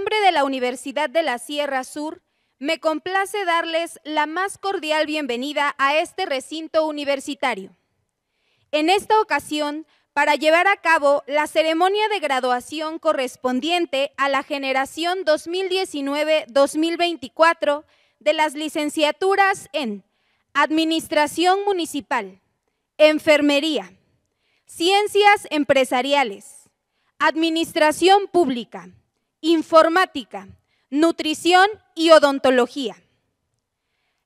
nombre de la Universidad de la Sierra Sur, me complace darles la más cordial bienvenida a este recinto universitario. En esta ocasión, para llevar a cabo la ceremonia de graduación correspondiente a la generación 2019-2024 de las licenciaturas en Administración Municipal, Enfermería, Ciencias Empresariales, Administración Pública, informática, nutrición y odontología.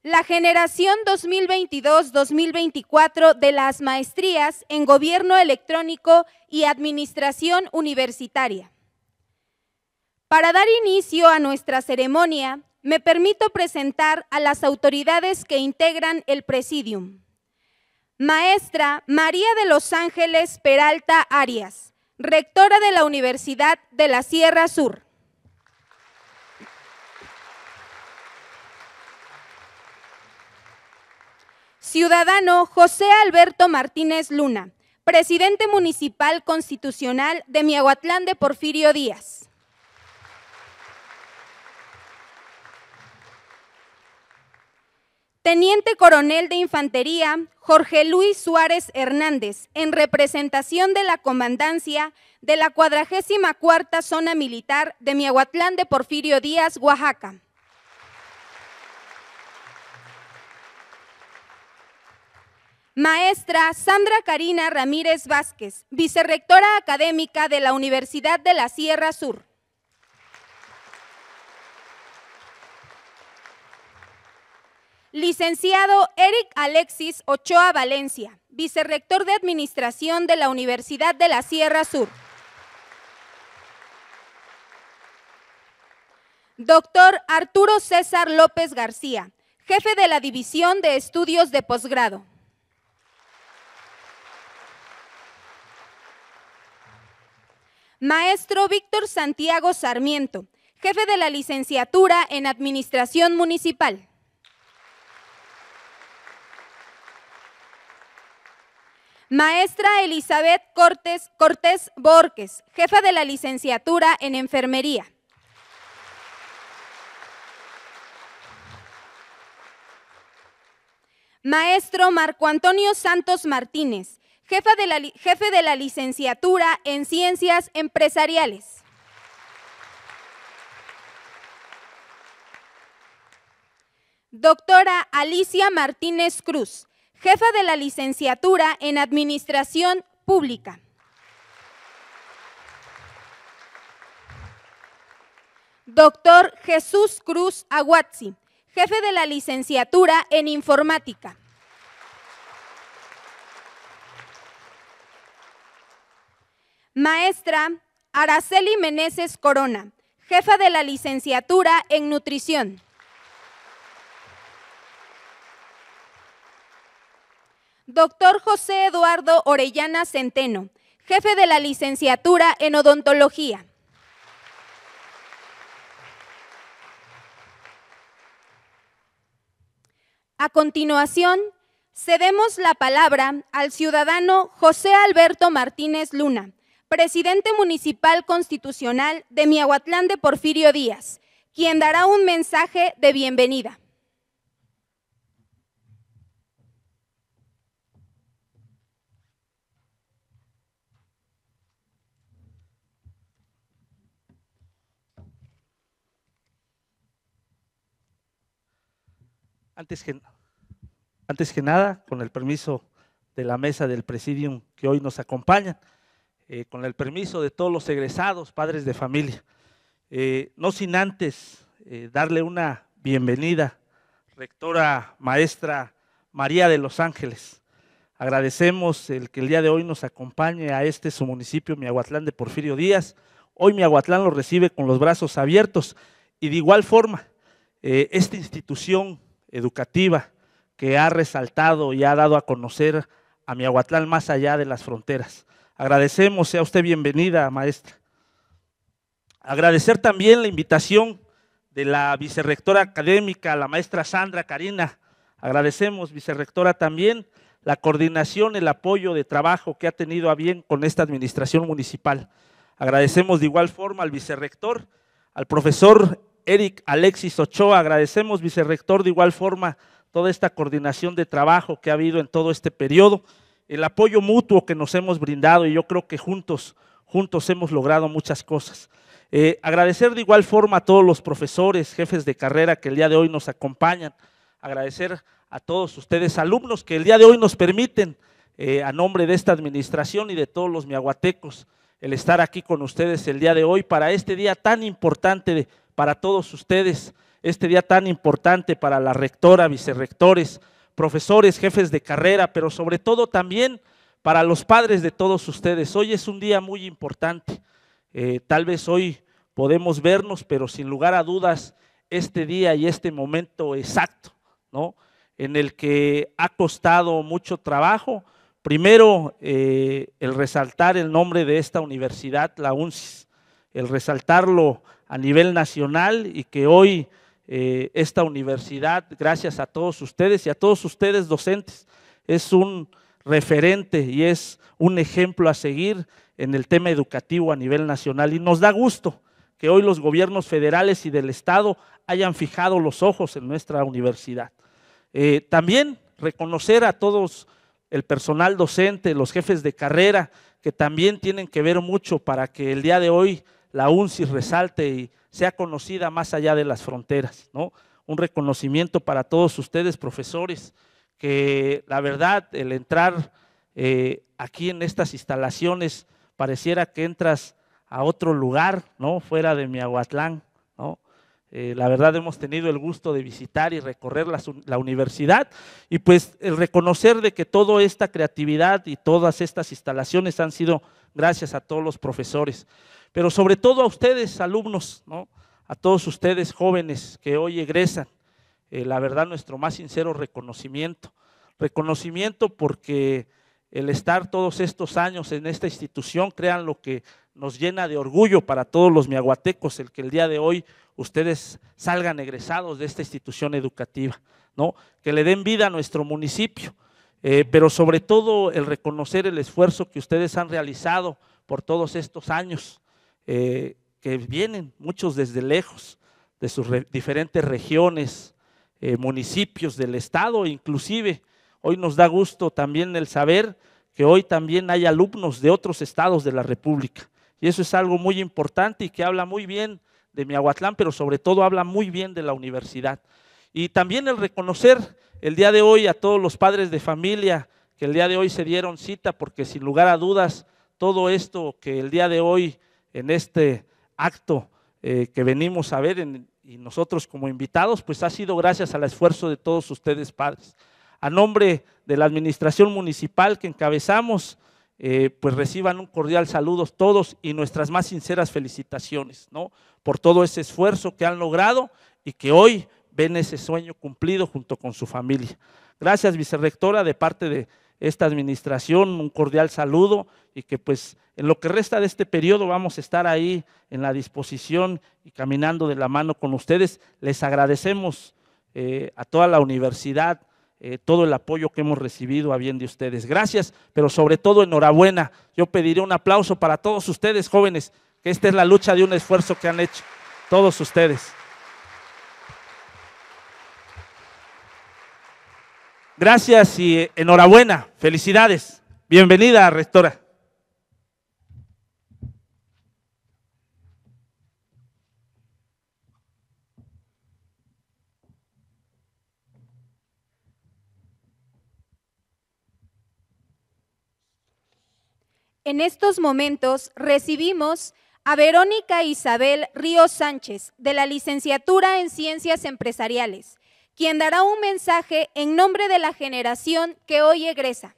La generación 2022-2024 de las maestrías en Gobierno electrónico y Administración Universitaria. Para dar inicio a nuestra ceremonia, me permito presentar a las autoridades que integran el presidium. Maestra María de los Ángeles Peralta Arias, rectora de la Universidad de la Sierra Sur. Ciudadano José Alberto Martínez Luna, presidente municipal constitucional de Miahuatlán de Porfirio Díaz. Teniente Coronel de Infantería Jorge Luis Suárez Hernández, en representación de la Comandancia de la 44 Zona Militar de Miahuatlán de Porfirio Díaz, Oaxaca. Maestra Sandra Karina Ramírez Vázquez, vicerrectora académica de la Universidad de la Sierra Sur. Licenciado Eric Alexis Ochoa Valencia, vicerrector de Administración de la Universidad de la Sierra Sur. Doctor Arturo César López García, jefe de la División de Estudios de Posgrado. Maestro Víctor Santiago Sarmiento, jefe de la licenciatura en Administración Municipal. Maestra Elizabeth Cortés, Cortés Borges, jefa de la licenciatura en enfermería. Maestro Marco Antonio Santos Martínez, jefe de la licenciatura en Ciencias Empresariales. Doctora Alicia Martínez Cruz, jefa de la licenciatura en Administración Pública. Doctor Jesús Cruz Aguazzi, jefe de la licenciatura en Informática. Maestra Araceli Meneses Corona, jefa de la licenciatura en Nutrición. Doctor José Eduardo Orellana Centeno, jefe de la licenciatura en odontología. A continuación, cedemos la palabra al ciudadano José Alberto Martínez Luna, presidente municipal constitucional de Miahuatlán de Porfirio Díaz, quien dará un mensaje de bienvenida. Antes que, antes que nada, con el permiso de la mesa del presidium que hoy nos acompaña, eh, con el permiso de todos los egresados, padres de familia, eh, no sin antes eh, darle una bienvenida, rectora maestra María de los Ángeles. Agradecemos el que el día de hoy nos acompañe a este su municipio, Miahuatlán de Porfirio Díaz. Hoy Miahuatlán lo recibe con los brazos abiertos y de igual forma, esta institución educativa que ha resaltado y ha dado a conocer a Miahuatlán más allá de las fronteras. Agradecemos, sea usted bienvenida, maestra. Agradecer también la invitación de la vicerrectora académica, la maestra Sandra Karina. Agradecemos, vicerrectora, también la coordinación, el apoyo de trabajo que ha tenido a bien con esta administración municipal. Agradecemos de igual forma al vicerrector, al profesor Eric Alexis Ochoa. Agradecemos, vicerrector, de igual forma toda esta coordinación de trabajo que ha habido en todo este periodo, el apoyo mutuo que nos hemos brindado y yo creo que juntos, juntos hemos logrado muchas cosas. Eh, agradecer de igual forma a todos los profesores, jefes de carrera que el día de hoy nos acompañan, agradecer a todos ustedes alumnos que el día de hoy nos permiten, eh, a nombre de esta administración y de todos los miaguatecos, el estar aquí con ustedes el día de hoy para este día tan importante de para todos ustedes, este día tan importante para la rectora, vicerrectores, profesores, jefes de carrera, pero sobre todo también para los padres de todos ustedes. Hoy es un día muy importante. Eh, tal vez hoy podemos vernos, pero sin lugar a dudas, este día y este momento exacto, ¿no? En el que ha costado mucho trabajo. Primero, eh, el resaltar el nombre de esta universidad, la UNCIS, el resaltarlo a nivel nacional y que hoy eh, esta universidad, gracias a todos ustedes y a todos ustedes docentes, es un referente y es un ejemplo a seguir en el tema educativo a nivel nacional. Y nos da gusto que hoy los gobiernos federales y del Estado hayan fijado los ojos en nuestra universidad. Eh, también reconocer a todos el personal docente, los jefes de carrera, que también tienen que ver mucho para que el día de hoy la UNCIS resalte y sea conocida más allá de las fronteras, ¿no? Un reconocimiento para todos ustedes, profesores, que la verdad, el entrar eh, aquí en estas instalaciones, pareciera que entras a otro lugar, ¿no? Fuera de Miahuatlán, ¿no? Eh, la verdad hemos tenido el gusto de visitar y recorrer la, la, universidad y pues el reconocer de que toda esta creatividad y todas estas instalaciones han sido gracias a todos los profesores pero sobre todo a ustedes, alumnos, a todos ustedes jóvenes que hoy egresan, eh, la verdad nuestro más sincero reconocimiento. Reconocimiento porque el estar todos estos años en esta institución, crean lo que nos llena de orgullo para todos los miaguatecos, el que el día de hoy ustedes salgan egresados de esta institución educativa, ¿no? que le den vida a nuestro municipio, eh, pero sobre todo el reconocer el esfuerzo que ustedes han realizado por todos estos años, eh, que vienen muchos desde lejos, de sus diferentes regiones, eh, municipios del estado, inclusive. Hoy nos da gusto también el saber que hoy también hay alumnos de otros estados de la República. Y eso es algo muy importante y que habla muy bien de Miahuatlán, pero sobre todo habla muy bien de la universidad. Y también el reconocer el día de hoy a todos los padres de familia que el día de hoy se dieron cita, porque sin lugar a dudas, todo esto que el día de hoy en este acto eh, que venimos a ver y nosotros como invitados, pues ha sido gracias al esfuerzo de todos ustedes padres. A nombre de la administración municipal que encabezamos, eh, pues reciban un cordial saludo todos y nuestras más sinceras felicitaciones, ¿no? Por todo ese esfuerzo que han logrado y que hoy ven ese sueño cumplido junto con su familia. Gracias, vicerrectora, de parte de esta administración, un cordial saludo y que pues en lo que resta de este periodo vamos a estar ahí en la disposición y caminando de la mano con ustedes. Les agradecemos eh, a toda la universidad eh, todo el apoyo que hemos recibido a bien de ustedes. Gracias, pero sobre todo enhorabuena. Yo pediré un aplauso para todos ustedes jóvenes, que esta es la lucha de un esfuerzo que han hecho todos ustedes. Gracias y enhorabuena. Felicidades. Bienvenida, rectora. En estos momentos recibimos a Verónica Isabel Ríos Sánchez, de la Licenciatura en Ciencias Empresariales, quien dará un mensaje en nombre de la generación que hoy egresa.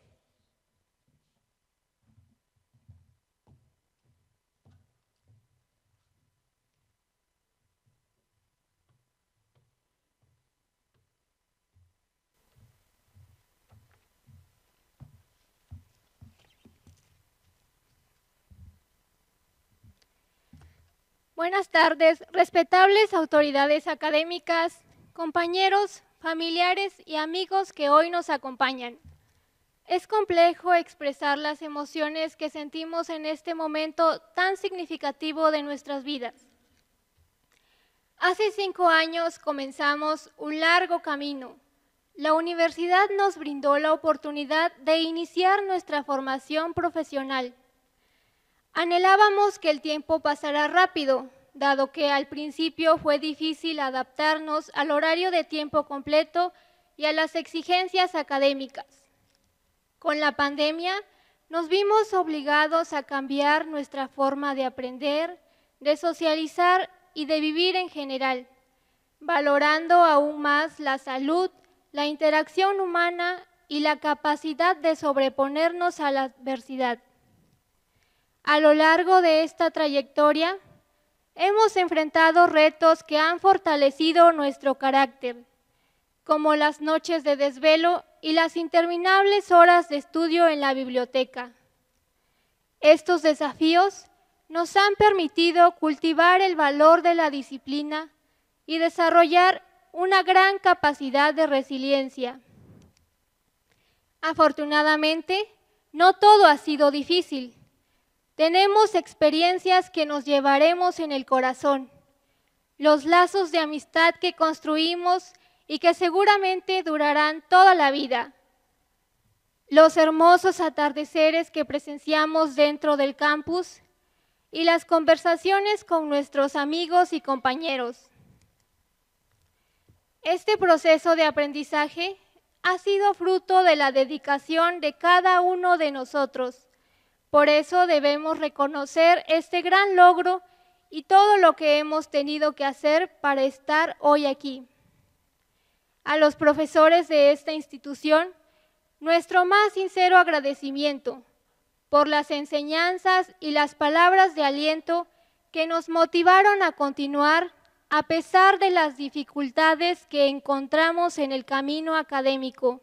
Buenas tardes, respetables autoridades académicas, compañeros, familiares y amigos que hoy nos acompañan. Es complejo expresar las emociones que sentimos en este momento tan significativo de nuestras vidas. Hace cinco años comenzamos un largo camino. La universidad nos brindó la oportunidad de iniciar nuestra formación profesional. Anhelábamos que el tiempo pasara rápido, dado que al principio fue difícil adaptarnos al horario de tiempo completo y a las exigencias académicas. Con la pandemia nos vimos obligados a cambiar nuestra forma de aprender, de socializar y de vivir en general, valorando aún más la salud, la interacción humana y la capacidad de sobreponernos a la adversidad. A lo largo de esta trayectoria, hemos enfrentado retos que han fortalecido nuestro carácter, como las noches de desvelo y las interminables horas de estudio en la biblioteca. Estos desafíos nos han permitido cultivar el valor de la disciplina y desarrollar una gran capacidad de resiliencia. Afortunadamente, no todo ha sido difícil. Tenemos experiencias que nos llevaremos en el corazón, los lazos de amistad que construimos y que seguramente durarán toda la vida, los hermosos atardeceres que presenciamos dentro del campus y las conversaciones con nuestros amigos y compañeros. Este proceso de aprendizaje ha sido fruto de la dedicación de cada uno de nosotros por eso debemos reconocer este gran logro y todo lo que hemos tenido que hacer para estar hoy aquí. A los profesores de esta institución, nuestro más sincero agradecimiento por las enseñanzas y las palabras de aliento que nos motivaron a continuar a pesar de las dificultades que encontramos en el camino académico.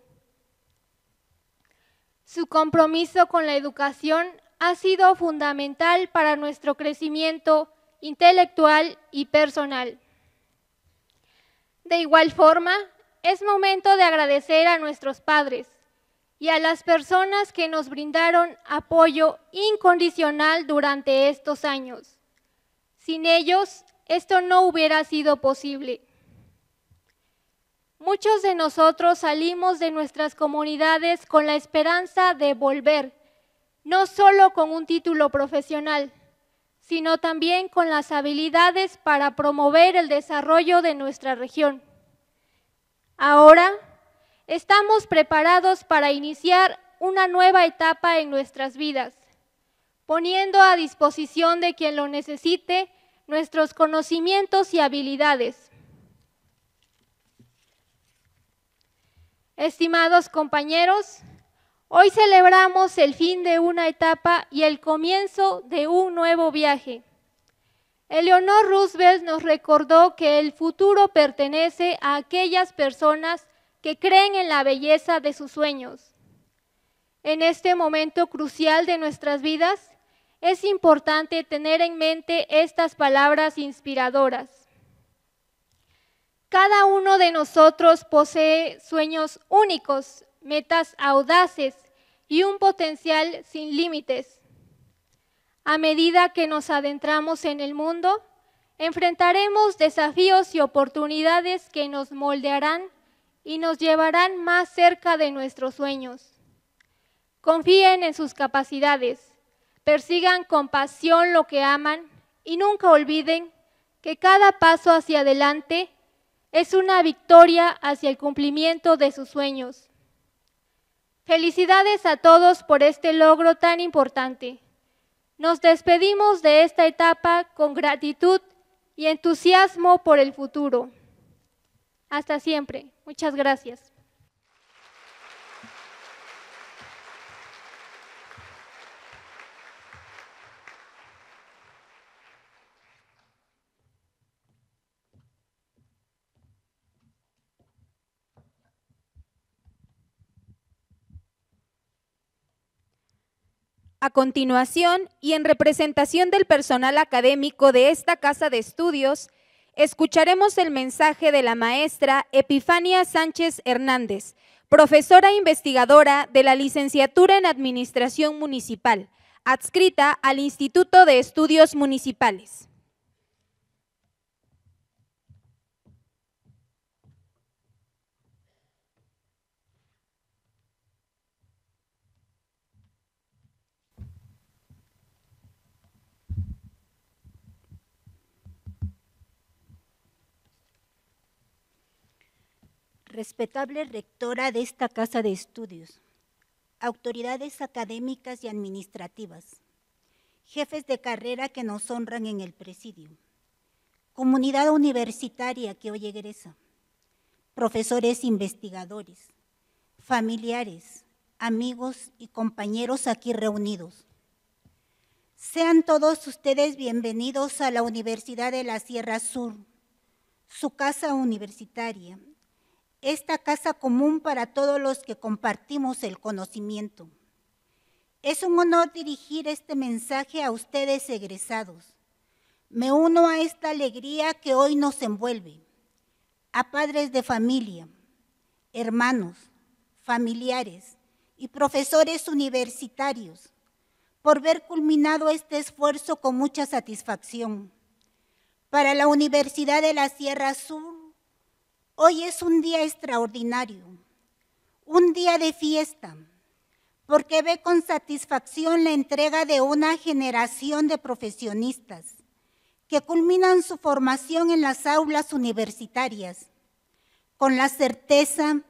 Su compromiso con la educación ha sido fundamental para nuestro crecimiento intelectual y personal. De igual forma, es momento de agradecer a nuestros padres y a las personas que nos brindaron apoyo incondicional durante estos años. Sin ellos, esto no hubiera sido posible. Muchos de nosotros salimos de nuestras comunidades con la esperanza de volver no solo con un título profesional, sino también con las habilidades para promover el desarrollo de nuestra región. Ahora estamos preparados para iniciar una nueva etapa en nuestras vidas, poniendo a disposición de quien lo necesite nuestros conocimientos y habilidades. Estimados compañeros, Hoy celebramos el fin de una etapa y el comienzo de un nuevo viaje. Eleonor Roosevelt nos recordó que el futuro pertenece a aquellas personas que creen en la belleza de sus sueños. En este momento crucial de nuestras vidas, es importante tener en mente estas palabras inspiradoras. Cada uno de nosotros posee sueños únicos, metas audaces, y un potencial sin límites. A medida que nos adentramos en el mundo, enfrentaremos desafíos y oportunidades que nos moldearán y nos llevarán más cerca de nuestros sueños. Confíen en sus capacidades, persigan con pasión lo que aman y nunca olviden que cada paso hacia adelante es una victoria hacia el cumplimiento de sus sueños. Felicidades a todos por este logro tan importante. Nos despedimos de esta etapa con gratitud y entusiasmo por el futuro. Hasta siempre. Muchas gracias. A continuación, y en representación del personal académico de esta casa de estudios, escucharemos el mensaje de la maestra Epifania Sánchez Hernández, profesora investigadora de la licenciatura en Administración Municipal, adscrita al Instituto de Estudios Municipales. respetable rectora de esta Casa de Estudios, autoridades académicas y administrativas, jefes de carrera que nos honran en el presidio, comunidad universitaria que hoy egresa, profesores investigadores, familiares, amigos y compañeros aquí reunidos. Sean todos ustedes bienvenidos a la Universidad de la Sierra Sur, su casa universitaria, esta casa común para todos los que compartimos el conocimiento. Es un honor dirigir este mensaje a ustedes egresados. Me uno a esta alegría que hoy nos envuelve, a padres de familia, hermanos, familiares y profesores universitarios, por ver culminado este esfuerzo con mucha satisfacción. Para la Universidad de la Sierra Sur, Hoy es un día extraordinario, un día de fiesta, porque ve con satisfacción la entrega de una generación de profesionistas que culminan su formación en las aulas universitarias, con la certeza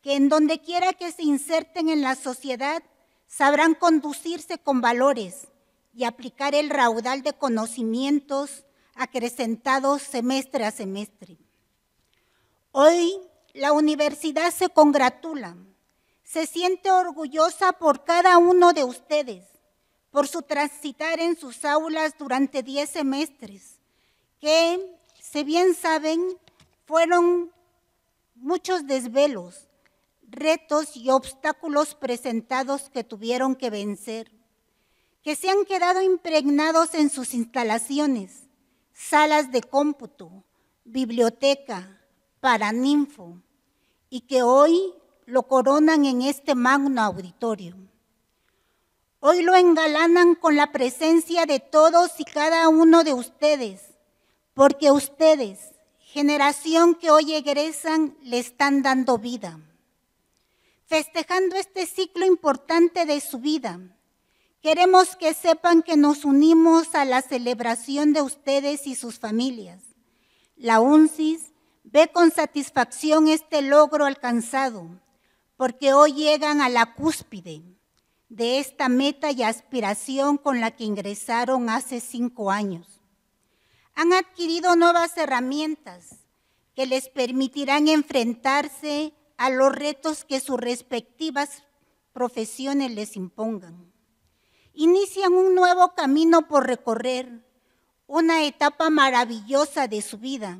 que en donde quiera que se inserten en la sociedad, sabrán conducirse con valores y aplicar el raudal de conocimientos acrecentados semestre a semestre. Hoy la universidad se congratula, se siente orgullosa por cada uno de ustedes, por su transitar en sus aulas durante 10 semestres, que, se bien saben, fueron muchos desvelos, retos y obstáculos presentados que tuvieron que vencer, que se han quedado impregnados en sus instalaciones, salas de cómputo, biblioteca, para Ninfo y que hoy lo coronan en este magno auditorio. Hoy lo engalanan con la presencia de todos y cada uno de ustedes, porque ustedes, generación que hoy egresan, le están dando vida. Festejando este ciclo importante de su vida, queremos que sepan que nos unimos a la celebración de ustedes y sus familias. La UNCIS Ve con satisfacción este logro alcanzado, porque hoy llegan a la cúspide de esta meta y aspiración con la que ingresaron hace cinco años. Han adquirido nuevas herramientas que les permitirán enfrentarse a los retos que sus respectivas profesiones les impongan. Inician un nuevo camino por recorrer, una etapa maravillosa de su vida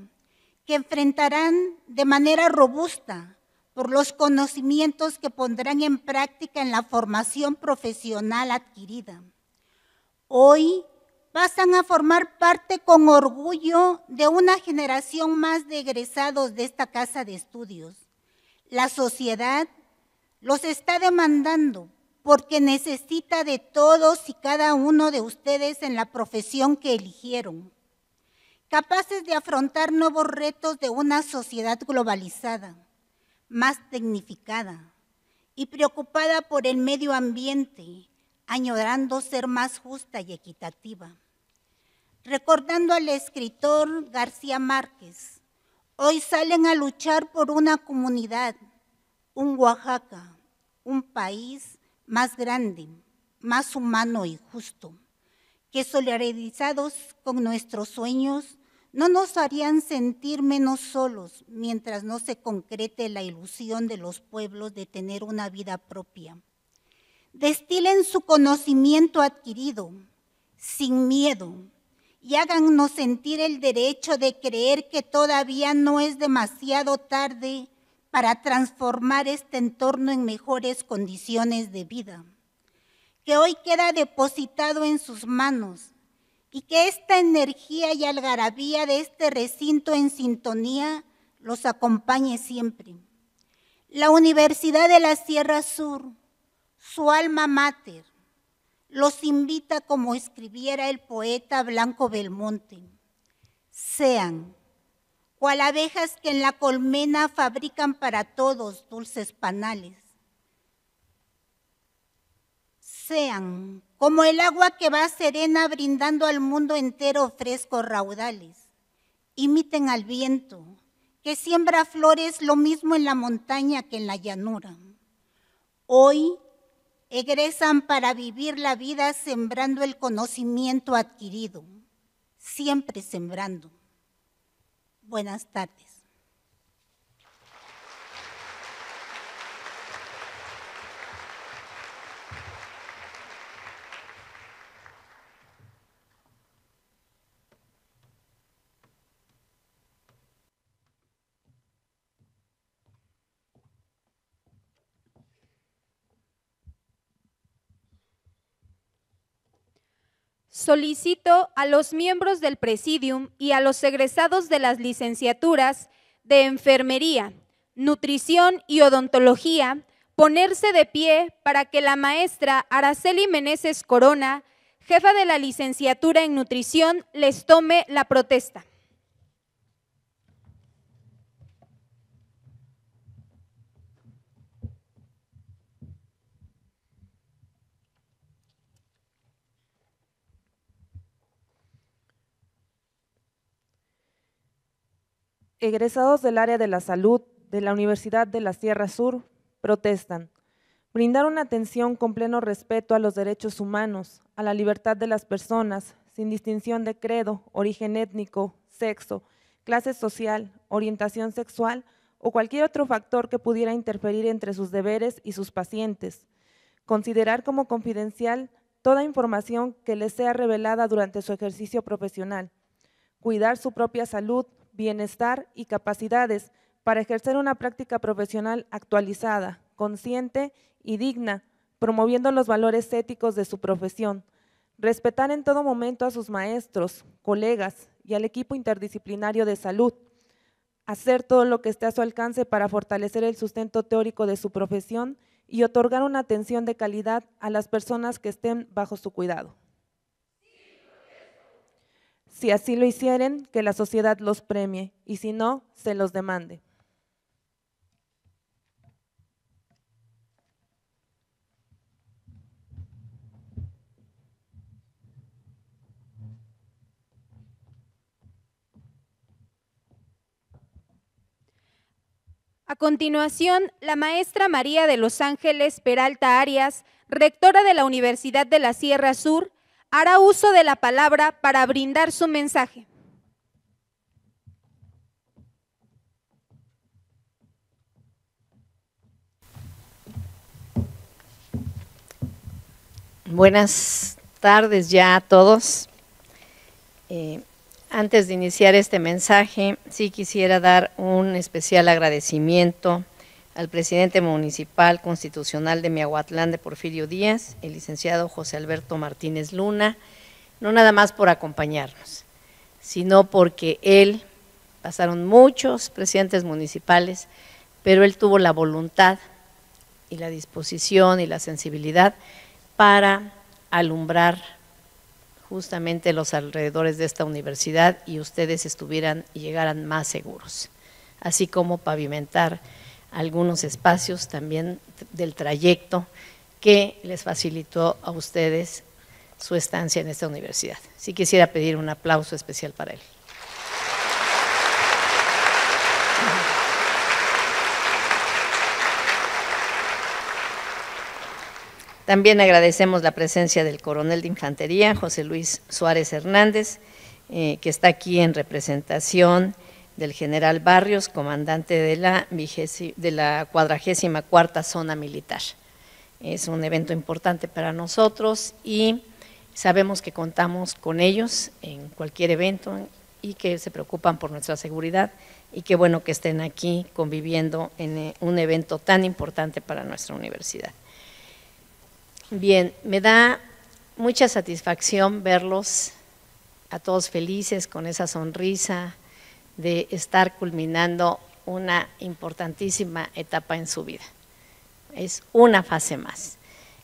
que enfrentarán de manera robusta por los conocimientos que pondrán en práctica en la formación profesional adquirida. Hoy pasan a formar parte con orgullo de una generación más de egresados de esta casa de estudios. La sociedad los está demandando porque necesita de todos y cada uno de ustedes en la profesión que eligieron capaces de afrontar nuevos retos de una sociedad globalizada, más tecnificada y preocupada por el medio ambiente, añorando ser más justa y equitativa. Recordando al escritor García Márquez, hoy salen a luchar por una comunidad, un Oaxaca, un país más grande, más humano y justo que solidarizados con nuestros sueños no nos harían sentir menos solos mientras no se concrete la ilusión de los pueblos de tener una vida propia. Destilen su conocimiento adquirido sin miedo y háganos sentir el derecho de creer que todavía no es demasiado tarde para transformar este entorno en mejores condiciones de vida que hoy queda depositado en sus manos y que esta energía y algarabía de este recinto en sintonía los acompañe siempre. La Universidad de la Sierra Sur, su alma mater, los invita como escribiera el poeta Blanco Belmonte. Sean, cual abejas que en la colmena fabrican para todos dulces panales sean como el agua que va serena brindando al mundo entero frescos raudales. Imiten al viento, que siembra flores lo mismo en la montaña que en la llanura. Hoy egresan para vivir la vida sembrando el conocimiento adquirido, siempre sembrando. Buenas tardes. solicito a los miembros del presidium y a los egresados de las licenciaturas de enfermería, nutrición y odontología ponerse de pie para que la maestra Araceli Meneses Corona, jefa de la licenciatura en nutrición, les tome la protesta. egresados del área de la salud de la Universidad de la Sierra Sur protestan. Brindar una atención con pleno respeto a los derechos humanos, a la libertad de las personas, sin distinción de credo, origen étnico, sexo, clase social, orientación sexual o cualquier otro factor que pudiera interferir entre sus deberes y sus pacientes. Considerar como confidencial toda información que les sea revelada durante su ejercicio profesional. Cuidar su propia salud bienestar y capacidades para ejercer una práctica profesional actualizada, consciente y digna, promoviendo los valores éticos de su profesión. Respetar en todo momento a sus maestros, colegas y al equipo interdisciplinario de salud. Hacer todo lo que esté a su alcance para fortalecer el sustento teórico de su profesión y otorgar una atención de calidad a las personas que estén bajo su cuidado si así lo hicieren, que la sociedad los premie y si no, se los demande. A continuación, la maestra María de Los Ángeles Peralta Arias, rectora de la Universidad de la Sierra Sur, hará uso de la palabra para brindar su mensaje. Buenas tardes ya a todos. Eh, antes de iniciar este mensaje, sí quisiera dar un especial agradecimiento al presidente municipal constitucional de Miahuatlán de Porfirio Díaz, el licenciado José Alberto Martínez Luna, no nada más por acompañarnos, sino porque él, pasaron muchos presidentes municipales, pero él tuvo la voluntad y la disposición y la sensibilidad para alumbrar justamente los alrededores de esta universidad y ustedes estuvieran y llegaran más seguros, así como pavimentar algunos espacios también del trayecto que les facilitó a ustedes su estancia en esta universidad. Si sí quisiera pedir un aplauso especial para él. También agradecemos la presencia del coronel de infantería, José Luis Suárez Hernández, eh, que está aquí en representación del general Barrios, comandante de la, de la Zona Militar. Es un evento importante para nosotros y sabemos que contamos con ellos en cualquier evento y que se preocupan por nuestra seguridad y qué bueno que estén aquí conviviendo en eh, un evento tan importante para nuestra universidad. Bien, me da mucha satisfacción verlos a todos felices, con esa sonrisa, de estar culminando una importantísima etapa en su vida. Es una fase más.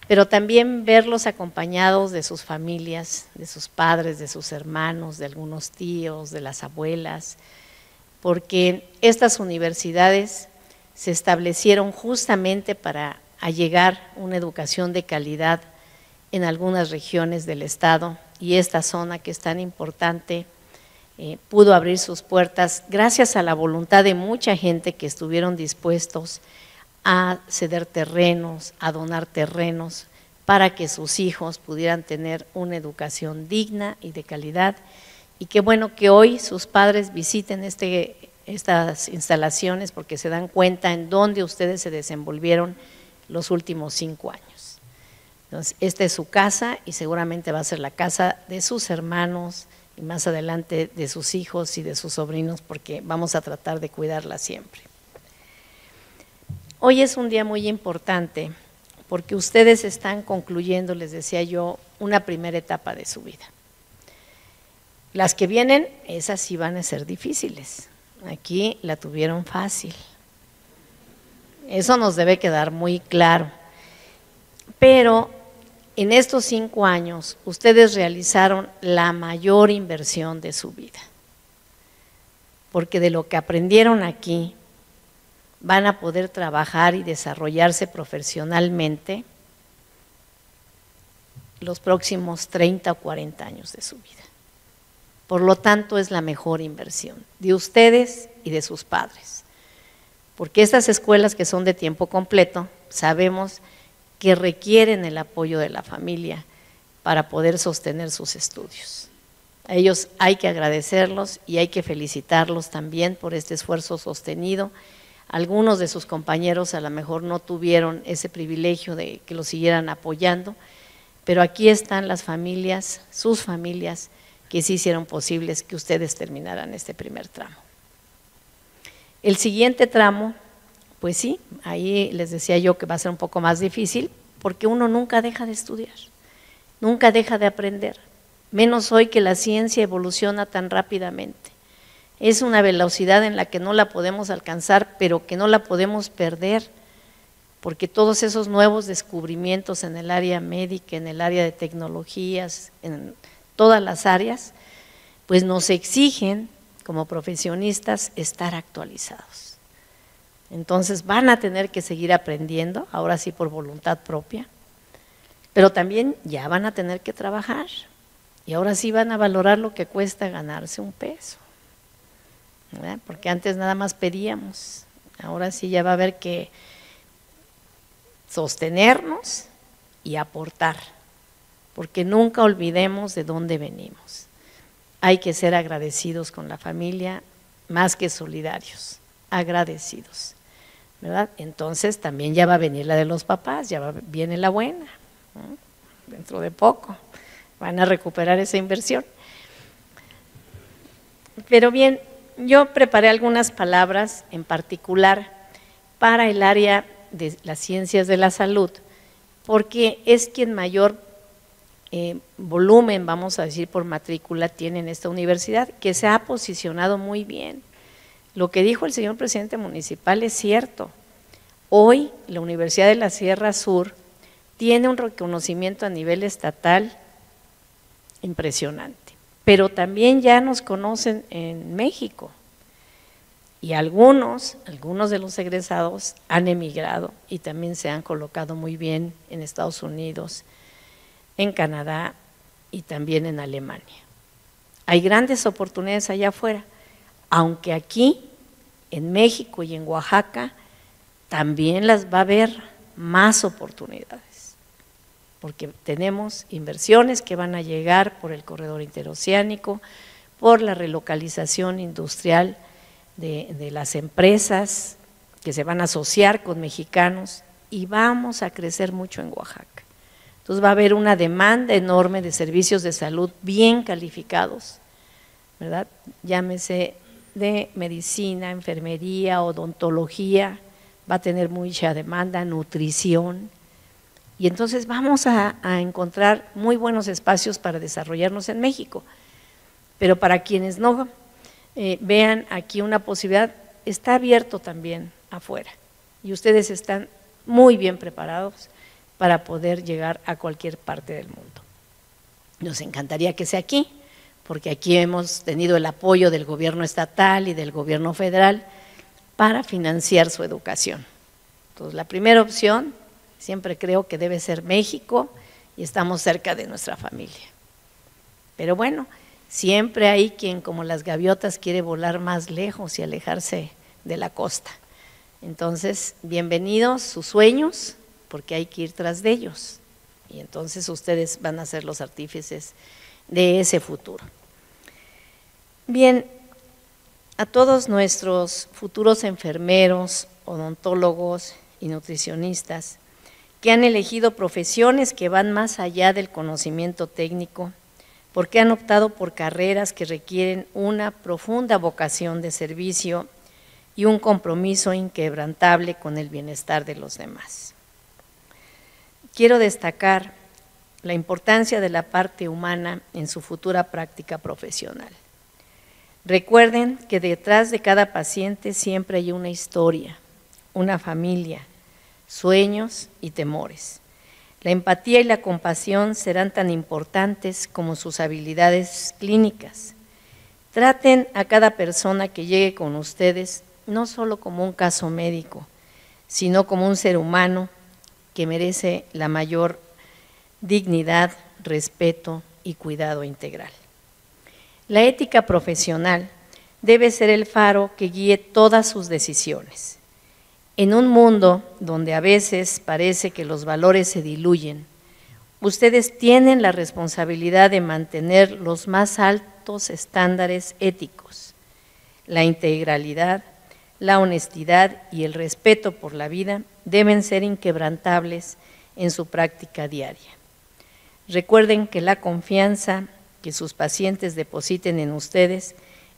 Pero también verlos acompañados de sus familias, de sus padres, de sus hermanos, de algunos tíos, de las abuelas, porque estas universidades se establecieron justamente para allegar una educación de calidad en algunas regiones del Estado y esta zona que es tan importante eh, pudo abrir sus puertas gracias a la voluntad de mucha gente que estuvieron dispuestos a ceder terrenos, a donar terrenos para que sus hijos pudieran tener una educación digna y de calidad. Y qué bueno que hoy sus padres visiten este, estas instalaciones porque se dan cuenta en dónde ustedes se desenvolvieron los últimos cinco años. Entonces, esta es su casa y seguramente va a ser la casa de sus hermanos, más adelante de sus hijos y de sus sobrinos, porque vamos a tratar de cuidarla siempre. Hoy es un día muy importante porque ustedes están concluyendo, les decía yo, una primera etapa de su vida. Las que vienen, esas sí van a ser difíciles. Aquí la tuvieron fácil. Eso nos debe quedar muy claro. Pero en estos cinco años, ustedes realizaron la mayor inversión de su vida, porque de lo que aprendieron aquí, van a poder trabajar y desarrollarse profesionalmente los próximos 30 o 40 años de su vida. Por lo tanto, es la mejor inversión de ustedes y de sus padres. Porque estas escuelas que son de tiempo completo, sabemos que requieren el apoyo de la familia para poder sostener sus estudios. A ellos hay que agradecerlos y hay que felicitarlos también por este esfuerzo sostenido. Algunos de sus compañeros a lo mejor no tuvieron ese privilegio de que los siguieran apoyando, pero aquí están las familias, sus familias, que sí hicieron posibles que ustedes terminaran este primer tramo. El siguiente tramo pues sí, ahí les decía yo que va a ser un poco más difícil porque uno nunca deja de estudiar, nunca deja de aprender, menos hoy que la ciencia evoluciona tan rápidamente. Es una velocidad en la que no la podemos alcanzar, pero que no la podemos perder, porque todos esos nuevos descubrimientos en el área médica, en el área de tecnologías, en todas las áreas, pues nos exigen como profesionistas estar actualizados. Entonces van a tener que seguir aprendiendo, ahora sí por voluntad propia, pero también ya van a tener que trabajar y ahora sí van a valorar lo que cuesta ganarse un peso, porque antes nada más pedíamos, ahora sí ya va a haber que sostenernos y aportar, porque nunca olvidemos de dónde venimos. Hay que ser agradecidos con la familia más que solidarios, agradecidos. Entonces también ya va a venir la de los papás, ya viene la buena, dentro de poco, van a recuperar esa inversión. Pero bien, yo preparé algunas palabras en particular para el área de las ciencias de la salud, porque es quien mayor eh, volumen, vamos a decir, por matrícula tiene en esta universidad, que se ha posicionado muy bien lo que dijo el señor presidente municipal es cierto. Hoy la Universidad de la Sierra Sur tiene un reconocimiento a nivel estatal impresionante, pero también ya nos conocen en México y algunos, algunos de los egresados han emigrado y también se han colocado muy bien en Estados Unidos, en Canadá y también en Alemania. Hay grandes oportunidades allá afuera aunque aquí, en México y en Oaxaca, también las va a haber más oportunidades, porque tenemos inversiones que van a llegar por el corredor interoceánico, por la relocalización industrial de, las empresas que se van a asociar con mexicanos y vamos a crecer mucho en Oaxaca. Entonces va a haber una demanda enorme de servicios de salud bien calificados, ¿verdad? Llámese de medicina, enfermería, odontología, va a tener mucha demanda, nutrición. Y entonces vamos a, encontrar muy buenos espacios para desarrollarnos en México. Pero para quienes no eh, vean aquí una posibilidad, está abierto también afuera. Y ustedes están muy bien preparados para poder llegar a cualquier parte del mundo. Nos encantaría que sea aquí, porque aquí hemos tenido el apoyo del gobierno estatal y del gobierno federal para financiar su educación. Entonces, la primera opción siempre creo que debe ser México y estamos cerca de nuestra familia. Pero bueno, siempre hay quien, como las gaviotas, quiere volar más lejos y alejarse de la costa. Entonces, bienvenidos sus sueños, porque hay que ir tras de ellos. Y entonces ustedes van a ser los artífices de ese futuro. Bien, a todos nuestros futuros enfermeros, odontólogos y nutricionistas que han elegido profesiones que van más allá del conocimiento técnico, porque han optado por carreras que requieren una profunda vocación de servicio y un compromiso inquebrantable con el bienestar de los demás. Quiero destacar la importancia de la parte humana en su futura práctica profesional. Recuerden que detrás de cada paciente siempre hay una historia, una familia, sueños y temores. La empatía y la compasión serán tan importantes como sus habilidades clínicas. Traten a cada persona que llegue con ustedes no solo como un caso médico, sino como un ser humano que merece la mayor dignidad, respeto y cuidado integral. La ética profesional debe ser el faro que guíe todas sus decisiones. En un mundo donde a veces parece que los valores se diluyen, ustedes tienen la responsabilidad de mantener los más altos estándares éticos, la integralidad, la honestidad y el respeto por la vida deben ser inquebrantables en su práctica diaria. Recuerden que la confianza que sus pacientes depositen en ustedes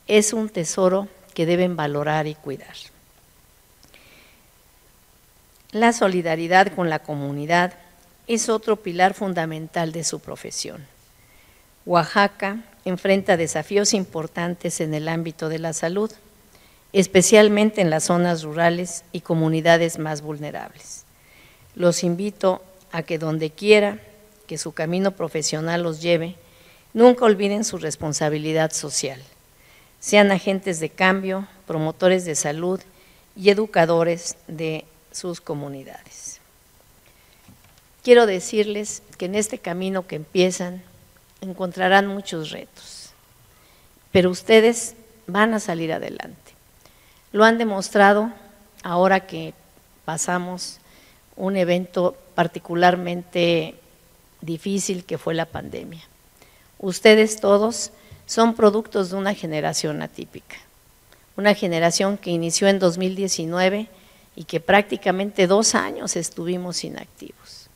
es un tesoro que deben valorar y cuidar. La solidaridad con la comunidad es otro pilar fundamental de su profesión. Oaxaca enfrenta desafíos importantes en el ámbito de la salud, especialmente en las zonas rurales y comunidades más vulnerables. Los invito a que donde quiera que su camino profesional los lleve, Nunca olviden su responsabilidad social. Sean agentes de cambio, promotores de salud y educadores de sus comunidades. Quiero decirles que en este camino que empiezan encontrarán muchos retos, pero ustedes van a salir adelante. Lo han demostrado ahora que pasamos un evento particularmente difícil que fue la pandemia ustedes todos son productos de una generación atípica, una generación que inició en 2019 y que prácticamente dos años estuvimos inactivos.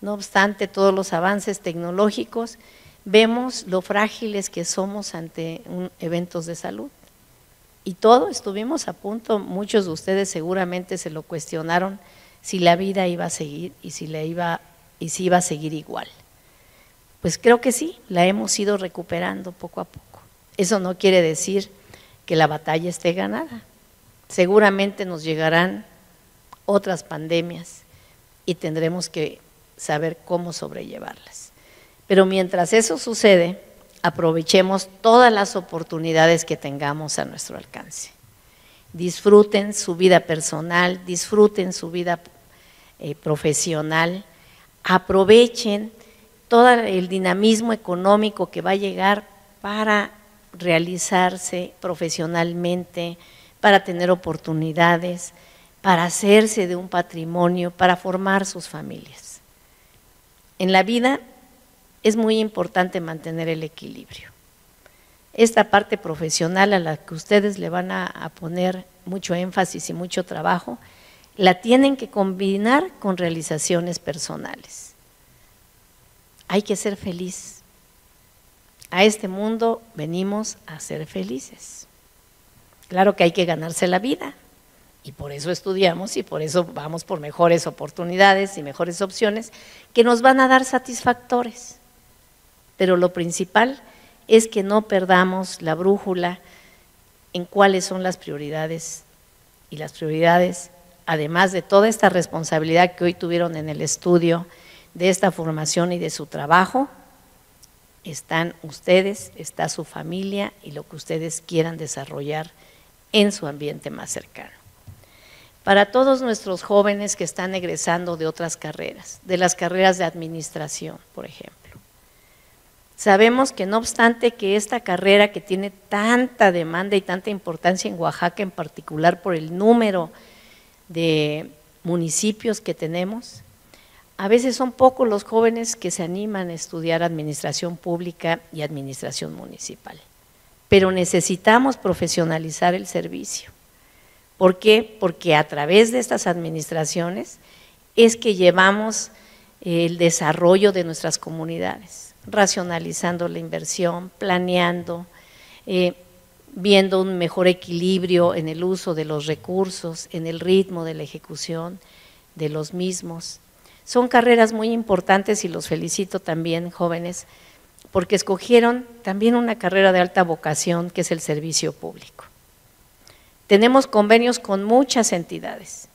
No obstante todos los avances tecnológicos, vemos lo frágiles que somos ante eventos de salud. Y todos estuvimos a punto, muchos de ustedes seguramente se lo cuestionaron si la vida iba a seguir y si, iba, y si iba a seguir igual. Pues creo que sí, la hemos ido recuperando poco a poco. Eso no quiere decir que la batalla esté ganada. Seguramente nos llegarán otras pandemias y tendremos que saber cómo sobrellevarlas. Pero mientras eso sucede, aprovechemos todas las oportunidades que tengamos a nuestro alcance. Disfruten su vida personal, disfruten su vida eh, profesional, aprovechen todo el dinamismo económico que va a llegar para realizarse profesionalmente, para tener oportunidades, para hacerse de un patrimonio, para formar sus familias. En la vida es muy importante mantener el equilibrio. Esta parte profesional a la que ustedes le van a, a poner mucho énfasis y mucho trabajo, la tienen que combinar con realizaciones personales hay que ser feliz. A este mundo venimos a ser felices. Claro que hay que ganarse la vida y por eso estudiamos y por eso vamos por mejores oportunidades y mejores opciones que nos van a dar satisfactores. Pero lo principal es que no perdamos la brújula en cuáles son las prioridades y las prioridades, además de toda esta responsabilidad que hoy tuvieron en el estudio, de esta formación y de su trabajo están ustedes, está su familia y lo que ustedes quieran desarrollar en su ambiente más cercano. Para todos nuestros jóvenes que están egresando de otras carreras, de las carreras de administración, por ejemplo. Sabemos que no obstante que esta carrera que tiene tanta demanda y tanta importancia en Oaxaca, en particular por el número de municipios que tenemos, a veces son pocos los jóvenes que se animan a estudiar administración pública y administración municipal, pero necesitamos profesionalizar el servicio. ¿Por qué? Porque a través de estas administraciones es que llevamos eh, el desarrollo de nuestras comunidades, racionalizando la inversión, planeando, eh, viendo un mejor equilibrio en el uso de los recursos, en el ritmo de la ejecución de los mismos. Son carreras muy importantes y los felicito también, jóvenes, porque escogieron también una carrera de alta vocación, que es el servicio público. Tenemos convenios con muchas entidades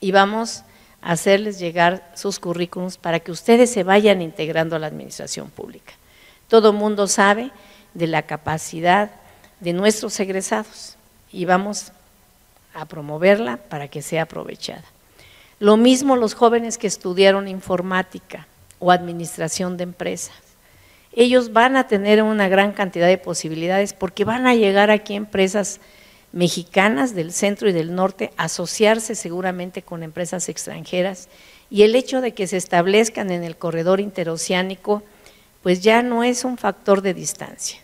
y vamos a hacerles llegar sus currículums para que ustedes se vayan integrando a la administración pública. Todo mundo sabe de la capacidad de nuestros egresados y vamos a promoverla para que sea aprovechada. Lo mismo los jóvenes que estudiaron informática o administración de empresas. Ellos van a tener una gran cantidad de posibilidades porque van a llegar aquí empresas mexicanas del centro y del norte, asociarse seguramente con empresas extranjeras y el hecho de que se establezcan en el corredor interoceánico, pues ya no es un factor de distancia.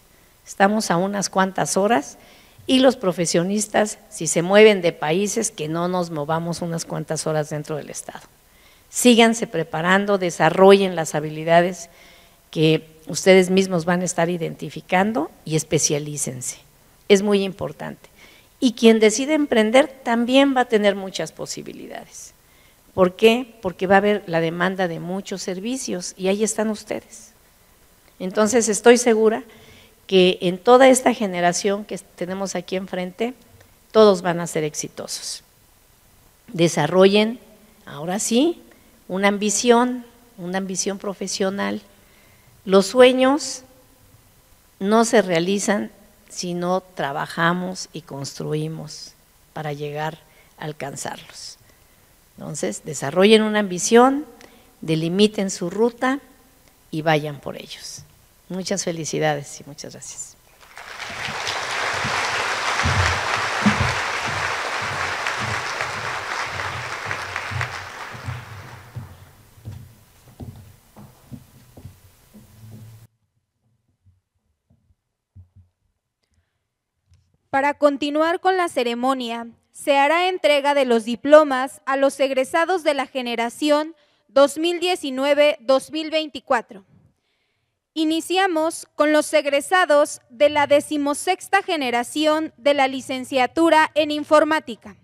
Estamos a unas cuantas horas y los profesionistas si se mueven de países que no nos movamos unas cuantas horas dentro del Estado. Síganse preparando, desarrollen las habilidades que ustedes mismos van a estar identificando y especialícense. Es muy importante. Y quien decide emprender también va a tener muchas posibilidades. ¿Por qué? Porque va a haber la demanda de muchos servicios y ahí están ustedes. Entonces estoy segura que en toda esta generación que tenemos aquí enfrente, todos van a ser exitosos. Desarrollen, ahora sí, una ambición, una ambición profesional. Los sueños no se realizan si no trabajamos y construimos para llegar a alcanzarlos. Entonces, desarrollen una ambición, delimiten su ruta y vayan por ellos. Muchas felicidades y muchas gracias. Para continuar con la ceremonia, se hará entrega de los diplomas a los egresados de la generación 2019-2024. Iniciamos con los egresados de la decimosexta generación de la licenciatura en informática.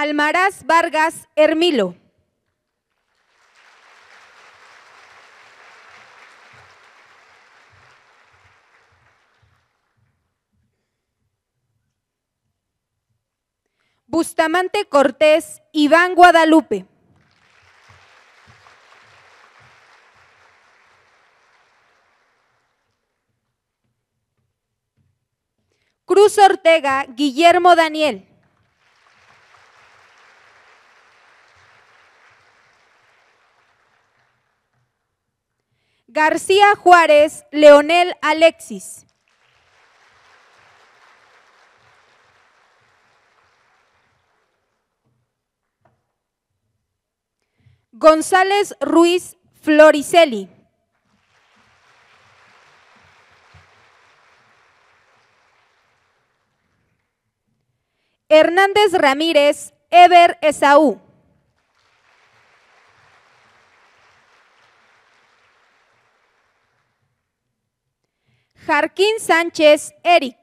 Almaraz Vargas Hermilo. Bustamante Cortés, Iván Guadalupe. Cruz Ortega, Guillermo Daniel. García Juárez, Leonel Alexis. González Ruiz Floricelli. Hernández Ramírez, Eber Esaú. Jarquín Sánchez Eric.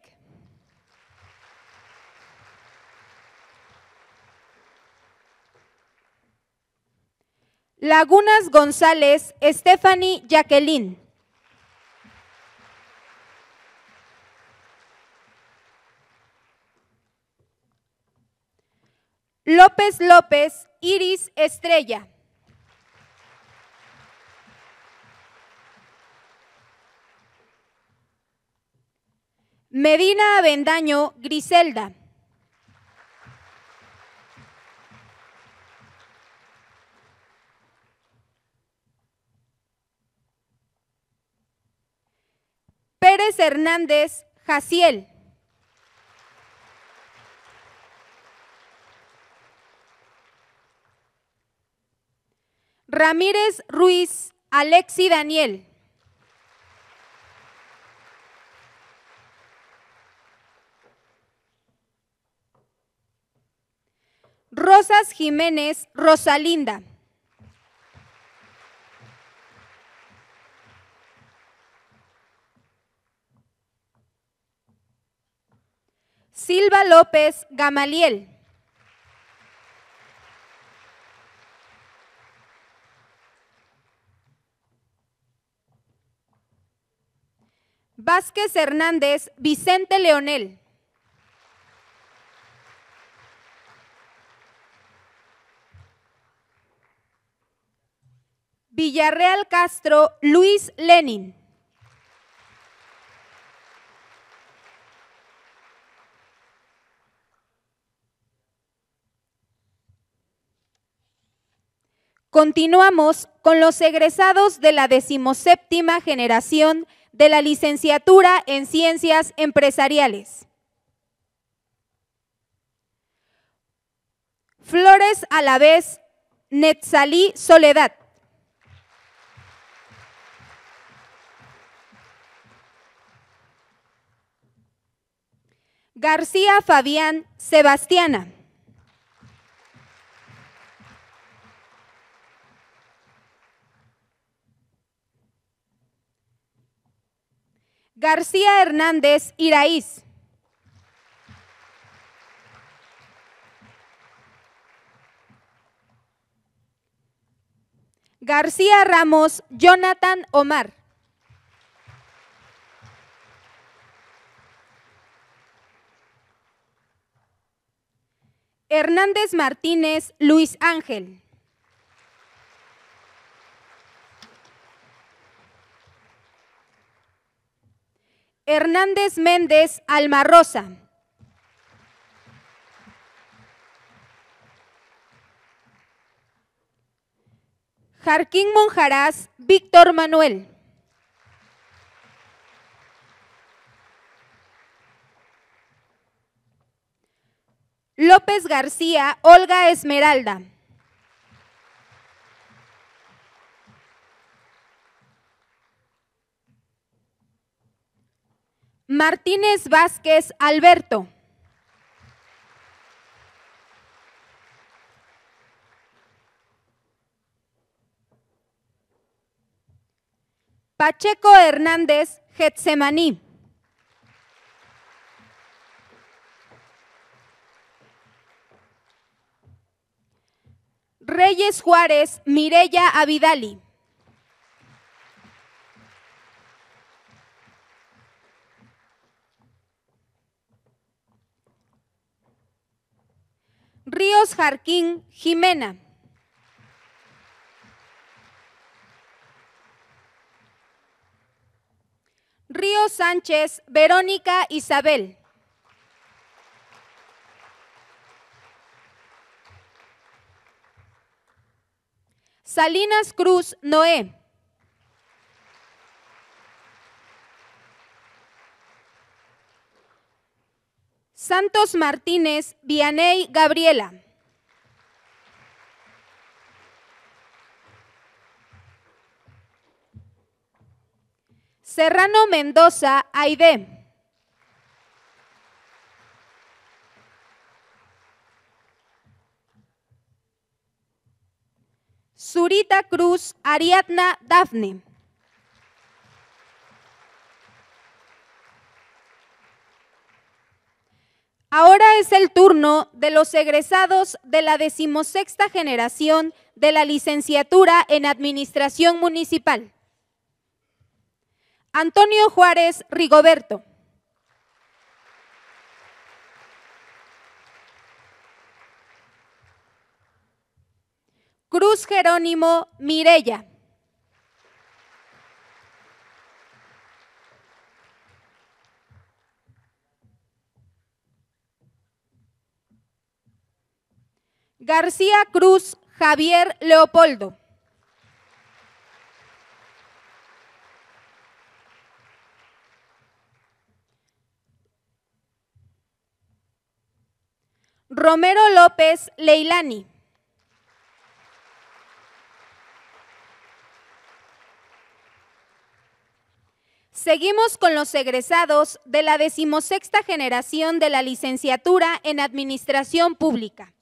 Lagunas González, Stephanie Jacqueline. López López, Iris Estrella. Medina Avendaño Griselda. Pérez Hernández Jaciel. Ramírez Ruiz Alexi Daniel. Rosas Jiménez Rosalinda. Silva López Gamaliel. Vázquez Hernández Vicente Leonel. Villarreal Castro, Luis Lenin. Continuamos con los egresados de la decimoséptima generación de la licenciatura en Ciencias Empresariales. Flores a la vez, Netzalí Soledad. García Fabián Sebastiana. García Hernández Iraíz. García Ramos Jonathan Omar. Hernández Martínez Luis Ángel. Hernández Méndez Rosa. Jarquín Monjarás Víctor Manuel. López García, Olga Esmeralda. Martínez Vázquez, Alberto. Pacheco Hernández, Getsemaní. Reyes Juárez, Mirella Abidali, Ríos Jarquín, Jimena. Ríos Sánchez, Verónica Isabel. Salinas Cruz Noé. Santos Martínez Vianey Gabriela. Serrano Mendoza Aide. Zurita Cruz Ariadna Dafne. Ahora es el turno de los egresados de la decimosexta generación de la licenciatura en Administración Municipal. Antonio Juárez Rigoberto. Cruz Jerónimo Mirella. García Cruz Javier Leopoldo. Romero López Leilani. Seguimos con los egresados de la decimosexta generación de la licenciatura en Administración Pública.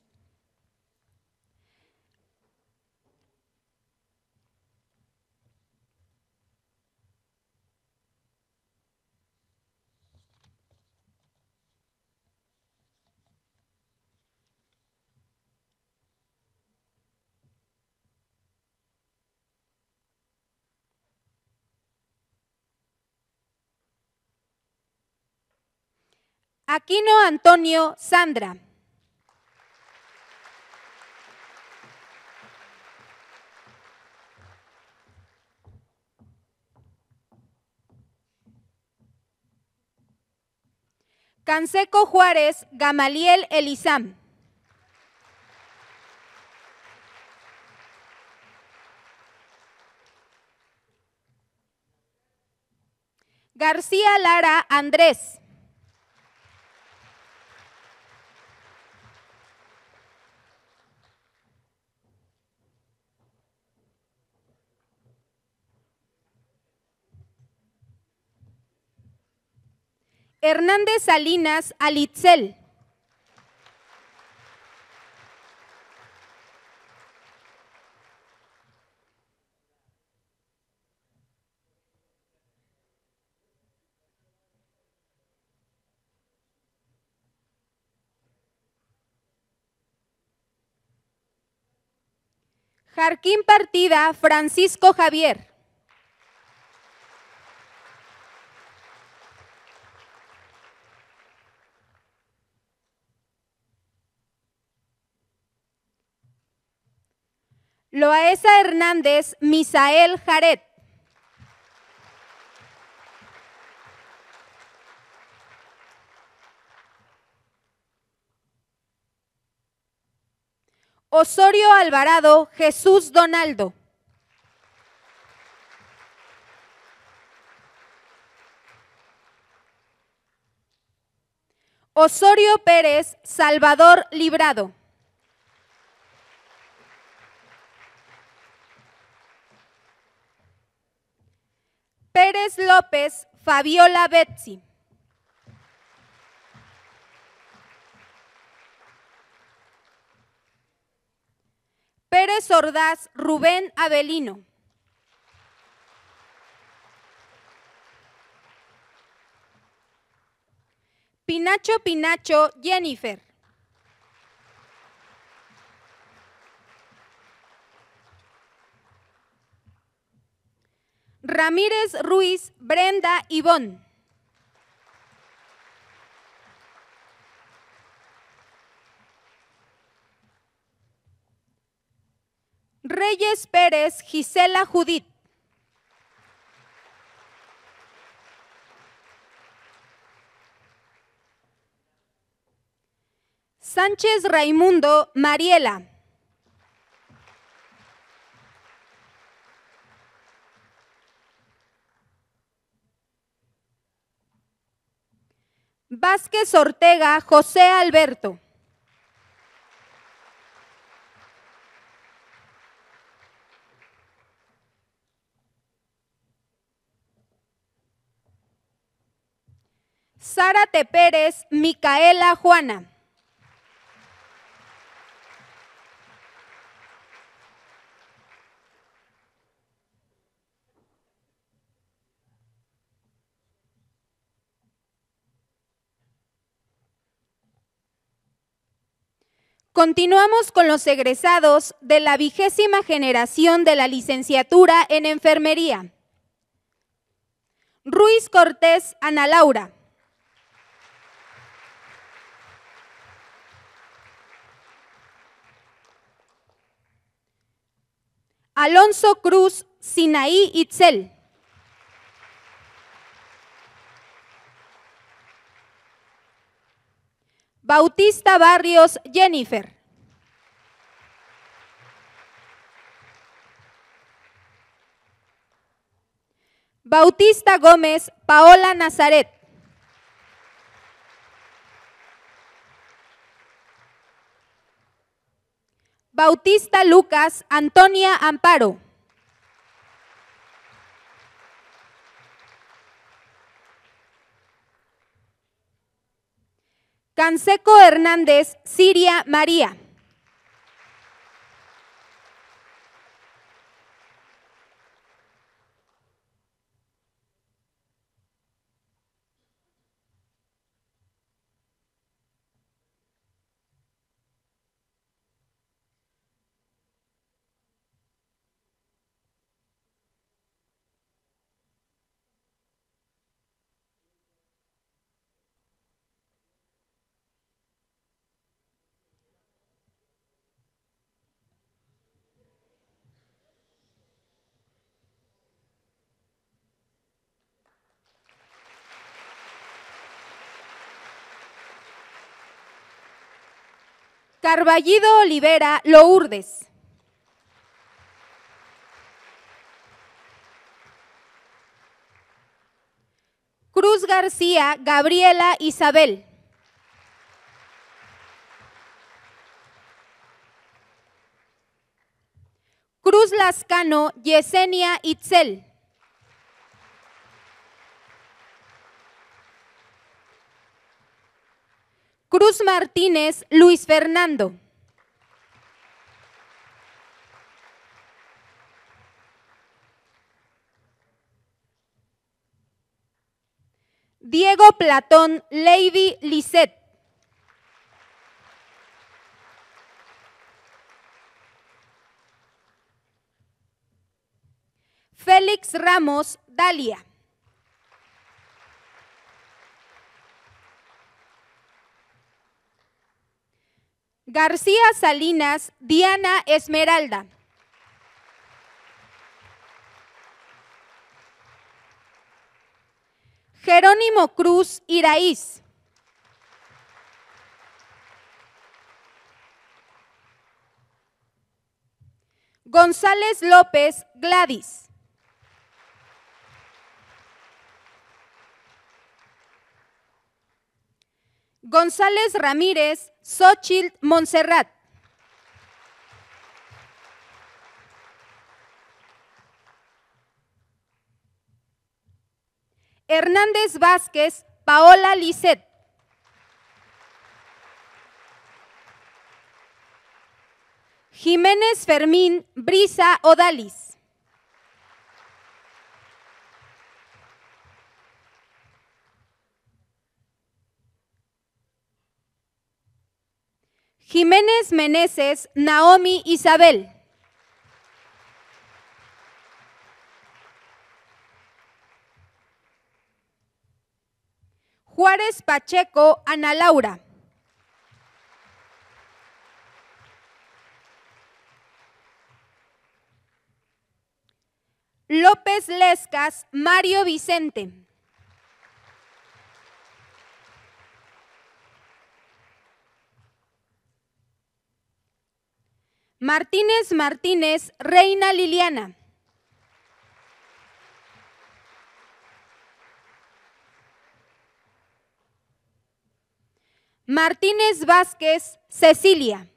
Aquino Antonio Sandra. Canseco Juárez Gamaliel Elizam. García Lara Andrés. Hernández Salinas Alitzel. Jarquín Partida, Francisco Javier. Loaesa Hernández, Misael Jaret. Osorio Alvarado, Jesús Donaldo. Osorio Pérez, Salvador Librado. Pérez López, Fabiola Betsy. Pérez Ordaz, Rubén Avelino. Pinacho Pinacho, Jennifer. Ramírez Ruiz, Brenda Ivón. Reyes Pérez, Gisela Judith. Sánchez Raimundo, Mariela. Vázquez Ortega, José Alberto. Te Pérez, Micaela Juana. Continuamos con los egresados de la vigésima generación de la licenciatura en enfermería. Ruiz Cortés Ana Laura. Alonso Cruz Sinaí Itzel. Bautista Barrios Jennifer. Bautista Gómez Paola Nazaret. Bautista Lucas Antonia Amparo. Canseco Hernández, Siria María. Carballido Olivera Lourdes. Cruz García Gabriela Isabel. Cruz Lascano Yesenia Itzel. Cruz Martínez, Luis Fernando. Diego Platón, Lady Lisset. Félix Ramos, Dalia. García Salinas, Diana Esmeralda. Jerónimo Cruz Iraíz. González López Gladys. González Ramírez, Xochitl Montserrat. Hernández Vázquez, Paola Lisset. Jiménez Fermín Brisa Odalis. Jiménez Meneses, Naomi Isabel. Juárez Pacheco, Ana Laura. López Lescas, Mario Vicente. Martínez Martínez, Reina Liliana. Martínez Vázquez, Cecilia.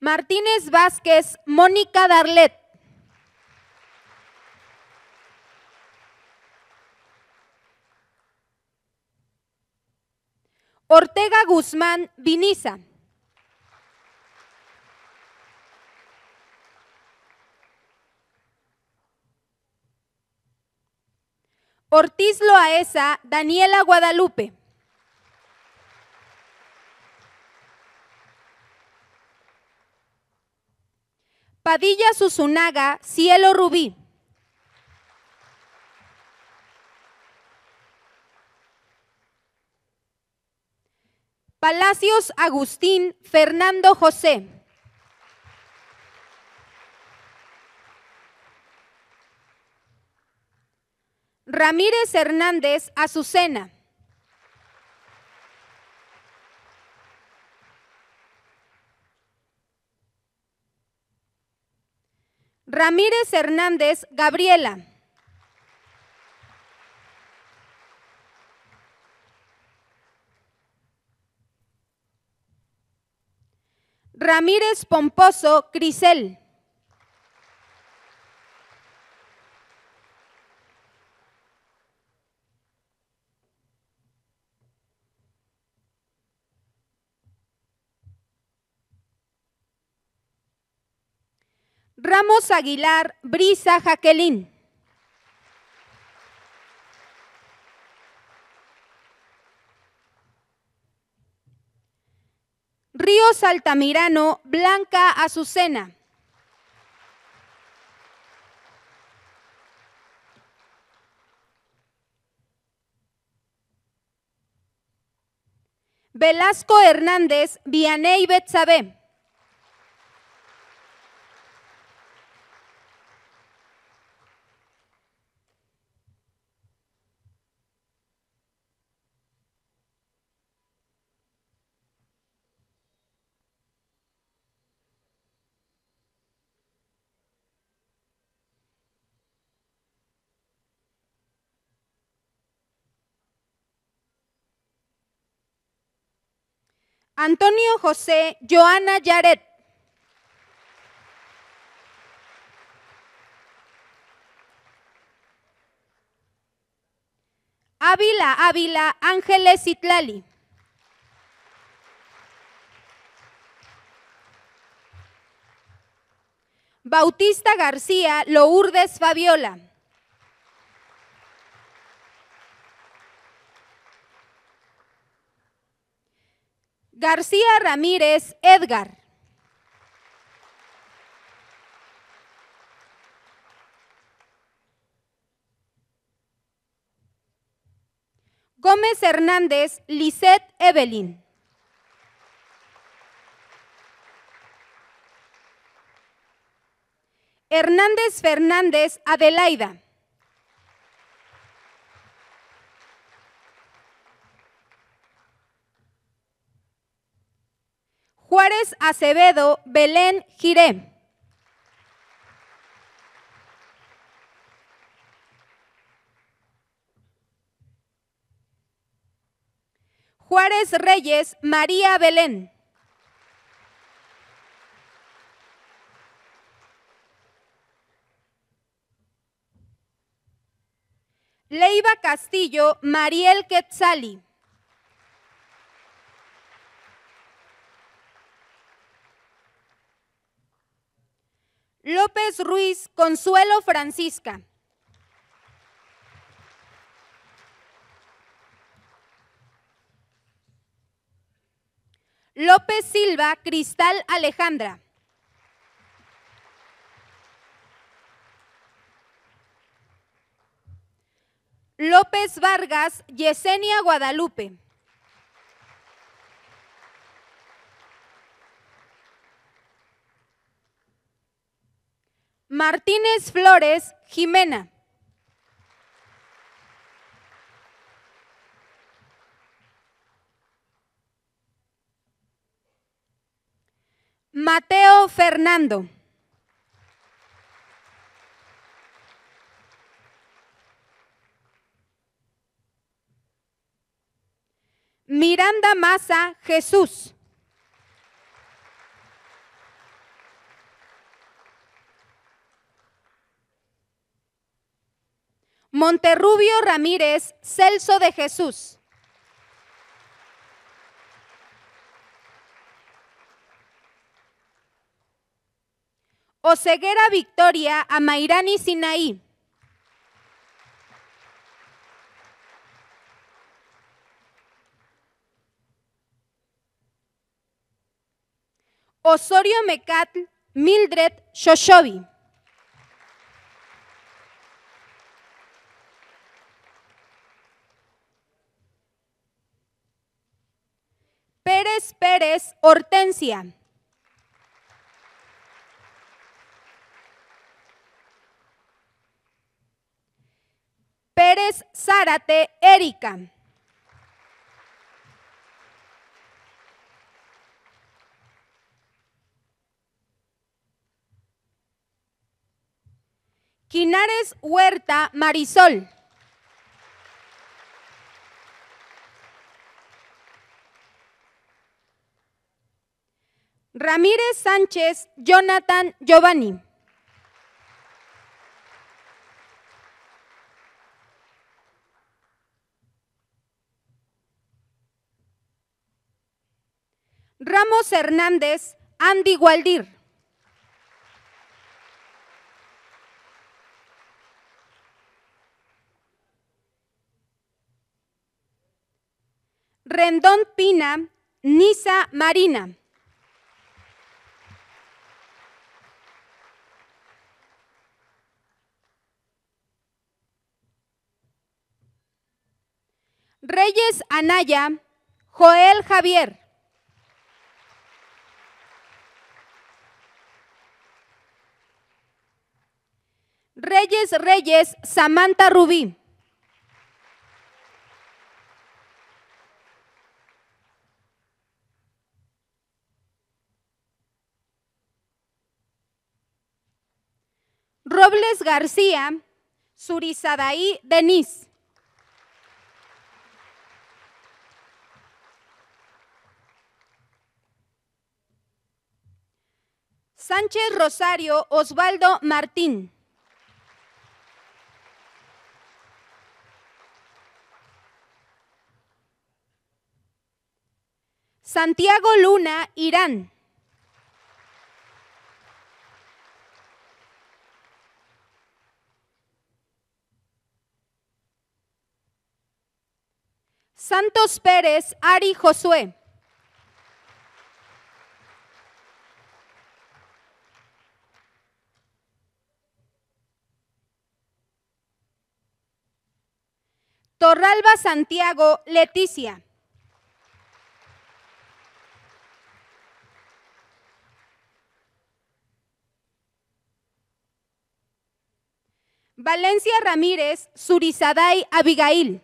Martínez Vázquez, Mónica Darlet. Ortega Guzmán Viniza. Ortiz Loaesa, Daniela Guadalupe. Padilla Susunaga, Cielo Rubí. Palacios Agustín Fernando José. Ramírez Hernández Azucena. Ramírez Hernández Gabriela. Ramírez Pomposo Crisel. Ramos Aguilar Brisa Jaquelín. Río Saltamirano Blanca Azucena. Velasco Hernández, Vianey Betzabé Antonio José Joana Yaret. Ávila Ávila Ángeles Itlali. Bautista García Lourdes Fabiola. García Ramírez Edgar. Gómez Hernández, Lisette Evelyn. Hernández Fernández, Adelaida. Juárez Acevedo, Belén Giré. Juárez Reyes, María Belén. Leiva Castillo, Mariel Quetzali. López Ruiz Consuelo Francisca. López Silva Cristal Alejandra. López Vargas Yesenia Guadalupe. Martínez Flores Jimena. Mateo Fernando. Miranda Maza Jesús. Monterrubio Ramírez, Celso de Jesús. Oseguera Victoria, Amairani Sinaí. Osorio Mecatl, Mildred Shoshobi. Pérez Pérez Hortensia. Pérez Zárate Erika. Quinares Huerta Marisol. Ramírez Sánchez Jonathan Giovanni. Ramos Hernández Andy Gualdir. Rendón Pina, Nisa Marina. Reyes Anaya, Joel Javier. Reyes Reyes, Samantha Rubí. Robles García, Surizadaí Denis. Sánchez Rosario Osvaldo Martín. Santiago Luna, Irán. Santos Pérez, Ari Josué. Torralba Santiago Leticia. Valencia Ramírez Surizaday Abigail.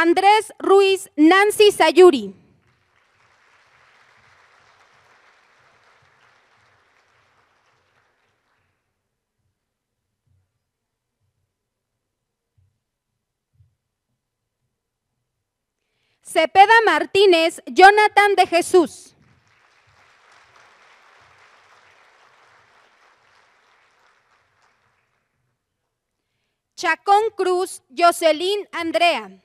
Andrés Ruiz, Nancy Sayuri. Cepeda Martínez, Jonathan de Jesús. Chacón Cruz, Jocelyn Andrea.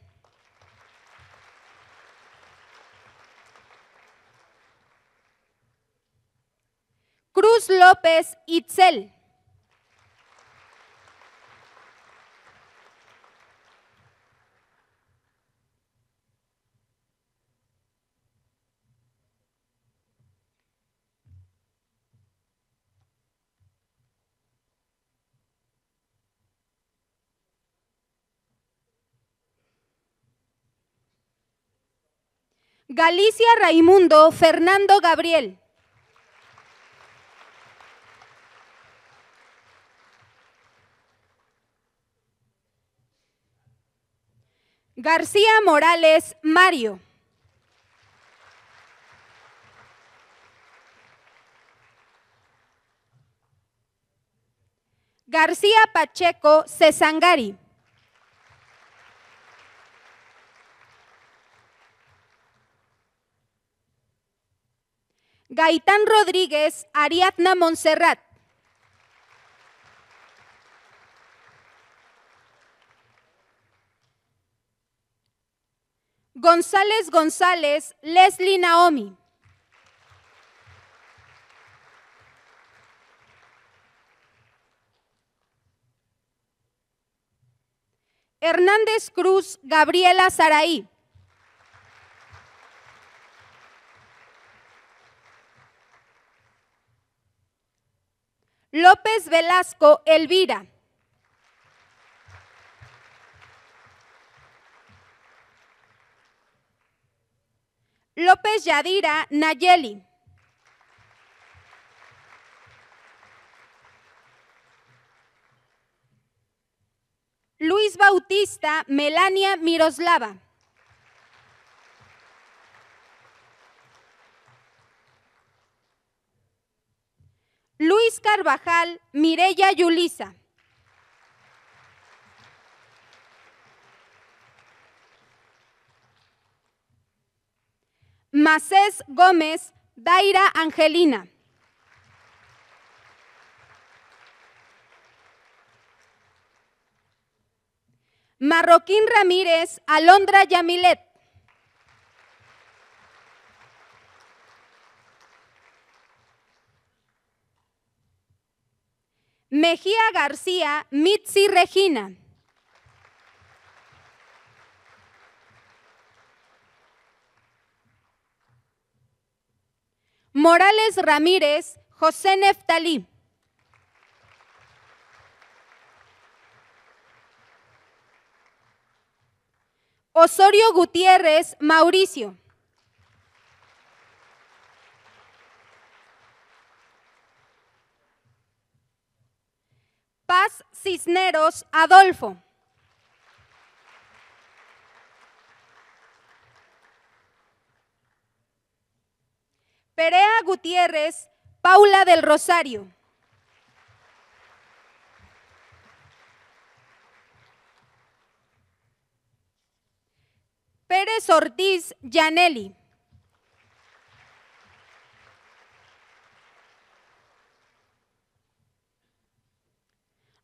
Cruz López Itzel. Galicia Raimundo Fernando Gabriel. García Morales Mario. García Pacheco Cesangari. Gaitán Rodríguez Ariadna Monserrat. González González, Leslie Naomi. Hernández Cruz, Gabriela Saraí. López Velasco, Elvira. López Yadira Nayeli. Luis Bautista Melania Miroslava. Luis Carvajal Mireya Yulisa. Macés Gómez, Daira Angelina. Marroquín Ramírez, Alondra Yamilet. Mejía García, Mitzi Regina. Morales Ramírez, José Neftalí. Osorio Gutiérrez, Mauricio. Paz Cisneros, Adolfo. Perea Gutiérrez, Paula del Rosario. Pérez Ortiz Yaneli.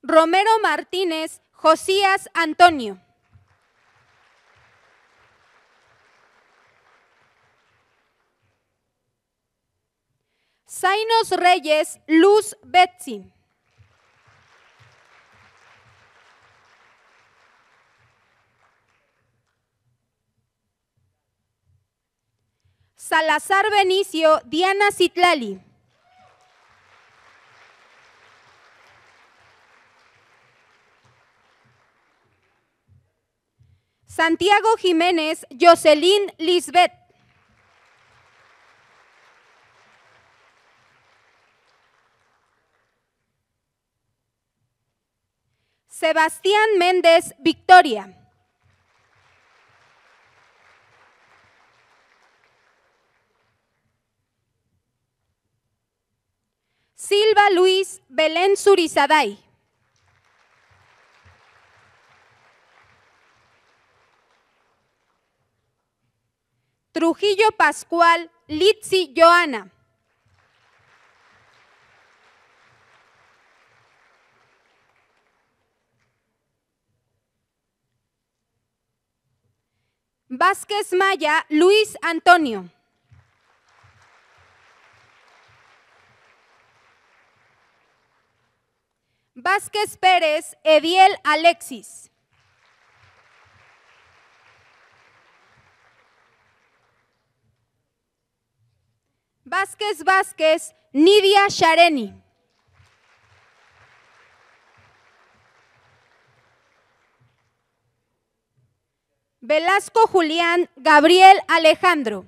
Romero Martínez, Josías Antonio. Zainos Reyes Luz Betsy. Salazar Benicio, Diana Citlali. Santiago Jiménez, Jocelyn Lisbeth. Sebastián Méndez Victoria. Silva Luis Belén Surizaday. Trujillo Pascual Litzi Joana. Vázquez Maya, Luis Antonio. Vázquez Pérez, Ediel Alexis. Vázquez Vázquez, Nidia Shareni. Velasco Julián Gabriel Alejandro.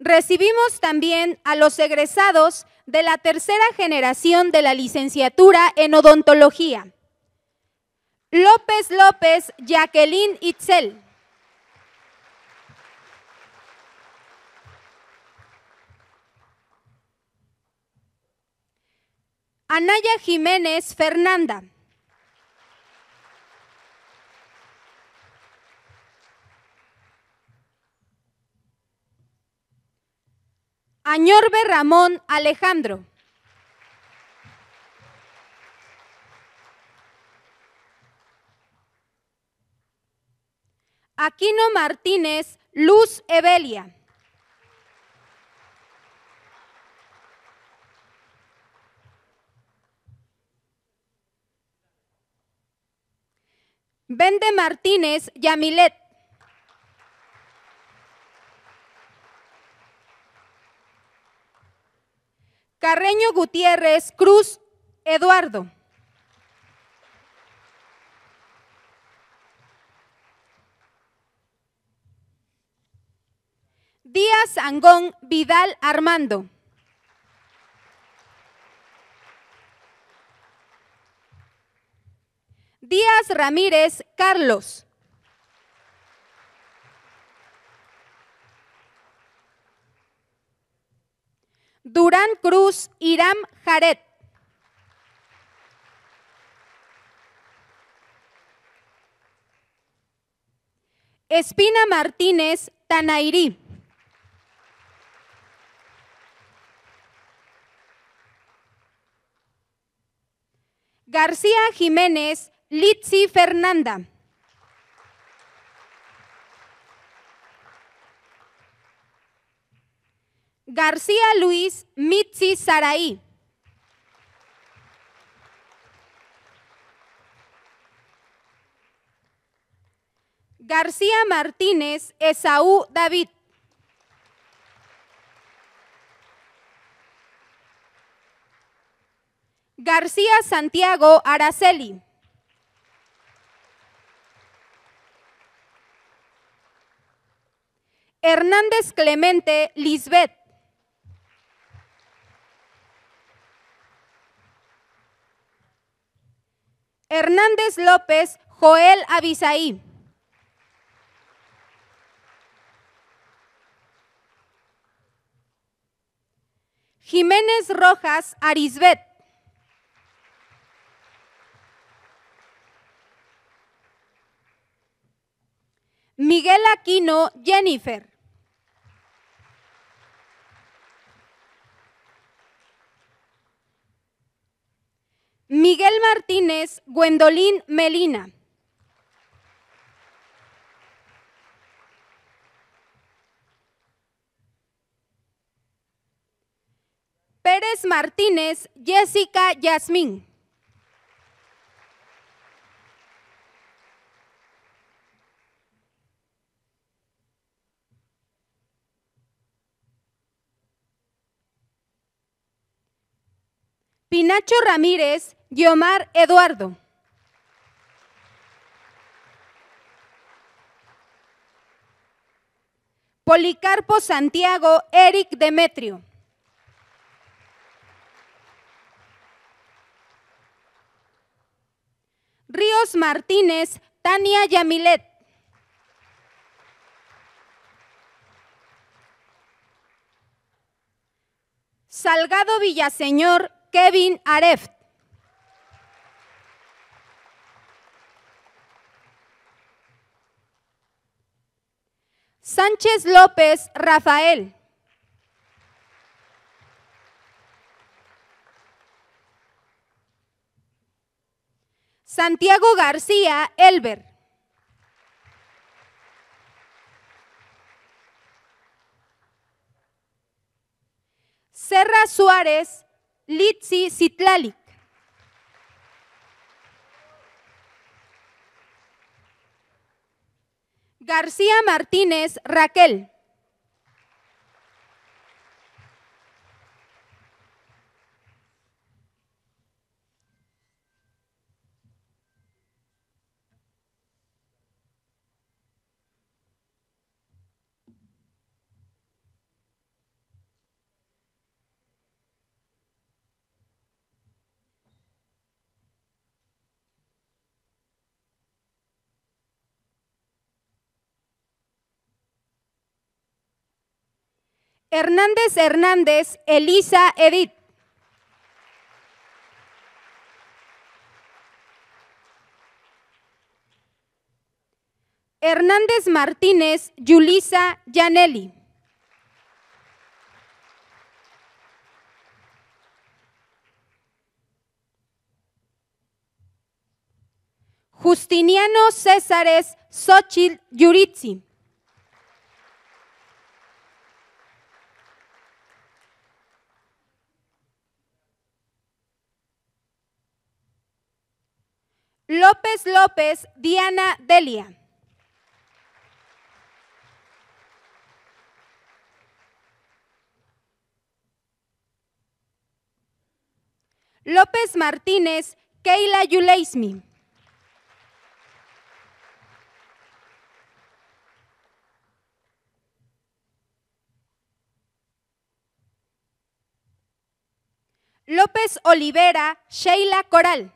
Recibimos también a los egresados de la tercera generación de la licenciatura en odontología. López López, Jacqueline Itzel. Anaya Jiménez Fernanda. Añorbe Ramón Alejandro. Aquino Martínez, Luz Evelia. Vende Martínez, Yamilet. Carreño Gutiérrez, Cruz Eduardo. Díaz Angón Vidal Armando. Díaz Ramírez Carlos. Durán Cruz Irán Jaret. Espina Martínez Tanairí. García Jiménez, Litsi Fernanda. García Luis Mitzi Saraí. García Martínez Esaú David. García Santiago Araceli. Hernández Clemente Lisbeth. Hernández López Joel Abisaí. Jiménez Rojas Arisbet. Miguel Aquino, Jennifer. Miguel Martínez, Gwendolyn Melina. Pérez Martínez, Jessica Yasmín. Pinacho Ramírez Guiomar Eduardo. Policarpo Santiago Eric Demetrio. Ríos Martínez Tania Yamilet. Salgado Villaseñor Kevin Areft. Sánchez López Rafael. Santiago García Elber. Serra Suárez Litzi Citlalic. García Martínez Raquel. Hernández Hernández, Elisa Edith. Hernández Martínez, Yulisa Yanelli. Justiniano Césares Xochitl Yuritzi. López López, Diana Delia. López Martínez, Keila Yuleismi. López Olivera, Sheila Coral.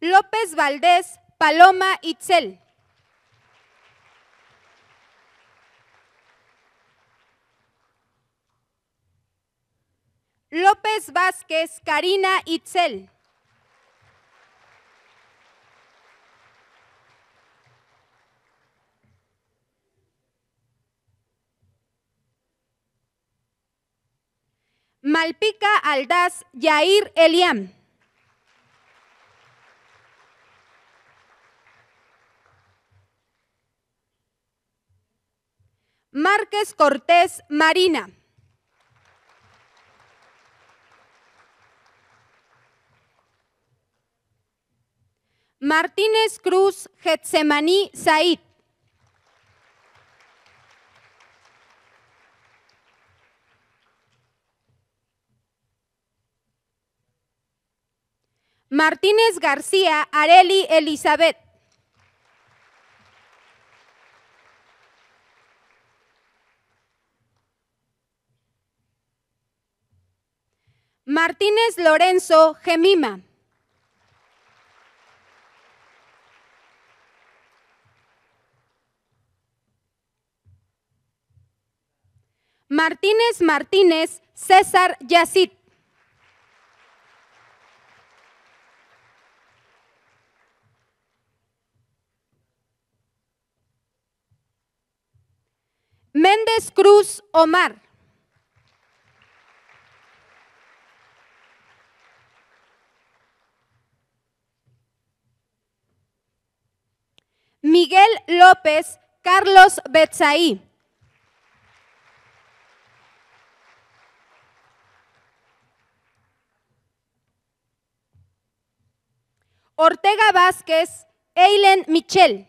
López Valdés, Paloma Itzel. López Vázquez, Karina Itzel. Malpica Aldaz, Yair Eliam. Márquez Cortés Marina. Martínez Cruz Getsemaní Said. Martínez García Areli Elizabeth. Martínez Lorenzo Gemima. Martínez Martínez César Yacit. Méndez Cruz Omar. Miguel López, Carlos Betzaí. Ortega Vázquez, Eilen Michel.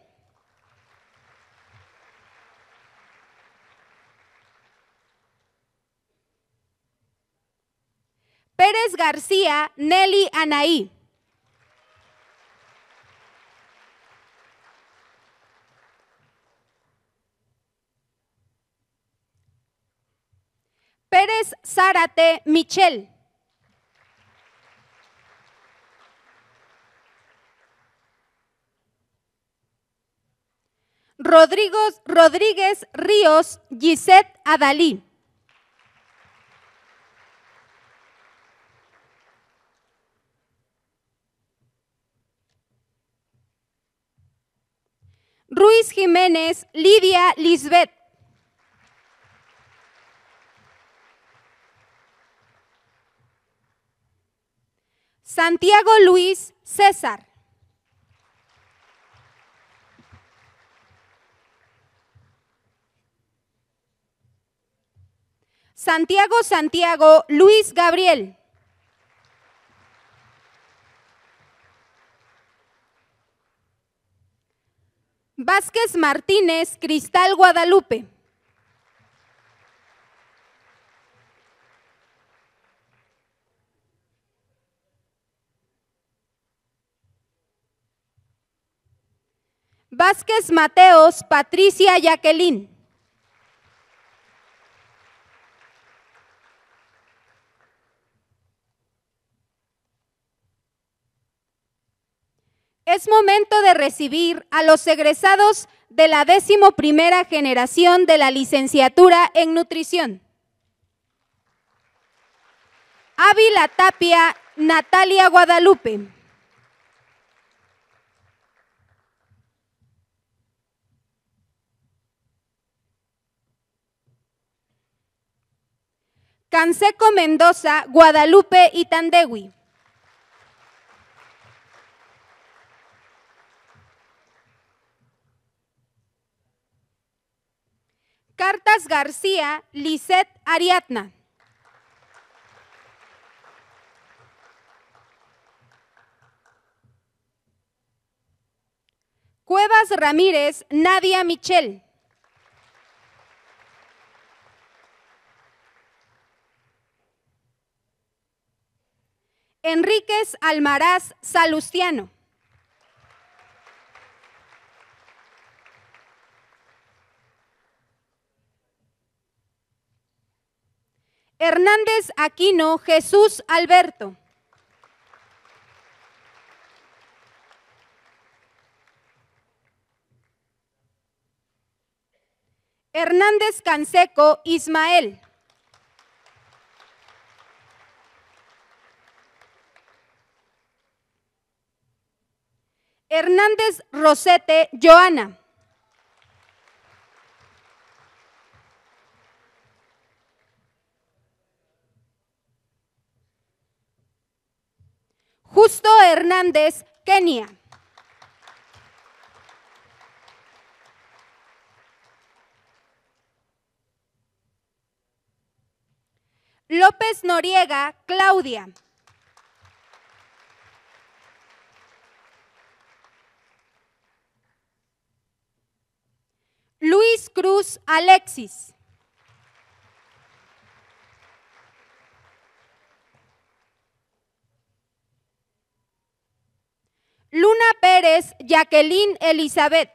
Pérez García, Nelly Anaí. Pérez Zárate Michel. Rodrigo, Rodríguez Ríos Gisette Adalí. Ruiz Jiménez, Lidia Lisbeth. Santiago Luis César. Santiago Santiago Luis Gabriel. Vázquez Martínez Cristal Guadalupe. Vázquez Mateos, Patricia Jacqueline. Es momento de recibir a los egresados de la décimo primera generación de la licenciatura en nutrición. Ávila Tapia, Natalia Guadalupe. Canseco Mendoza, Guadalupe y Tandewi. Cartas García, Liset Ariadna. Cuevas Ramírez, Nadia Michel. Enríquez Almaraz Salustiano. Hernández Aquino Jesús Alberto. Hernández Canseco Ismael. Hernández Rosete Joana. Justo Hernández, Kenia. López Noriega, Claudia. Luis Cruz Alexis. Luna Pérez, Jacqueline Elizabeth.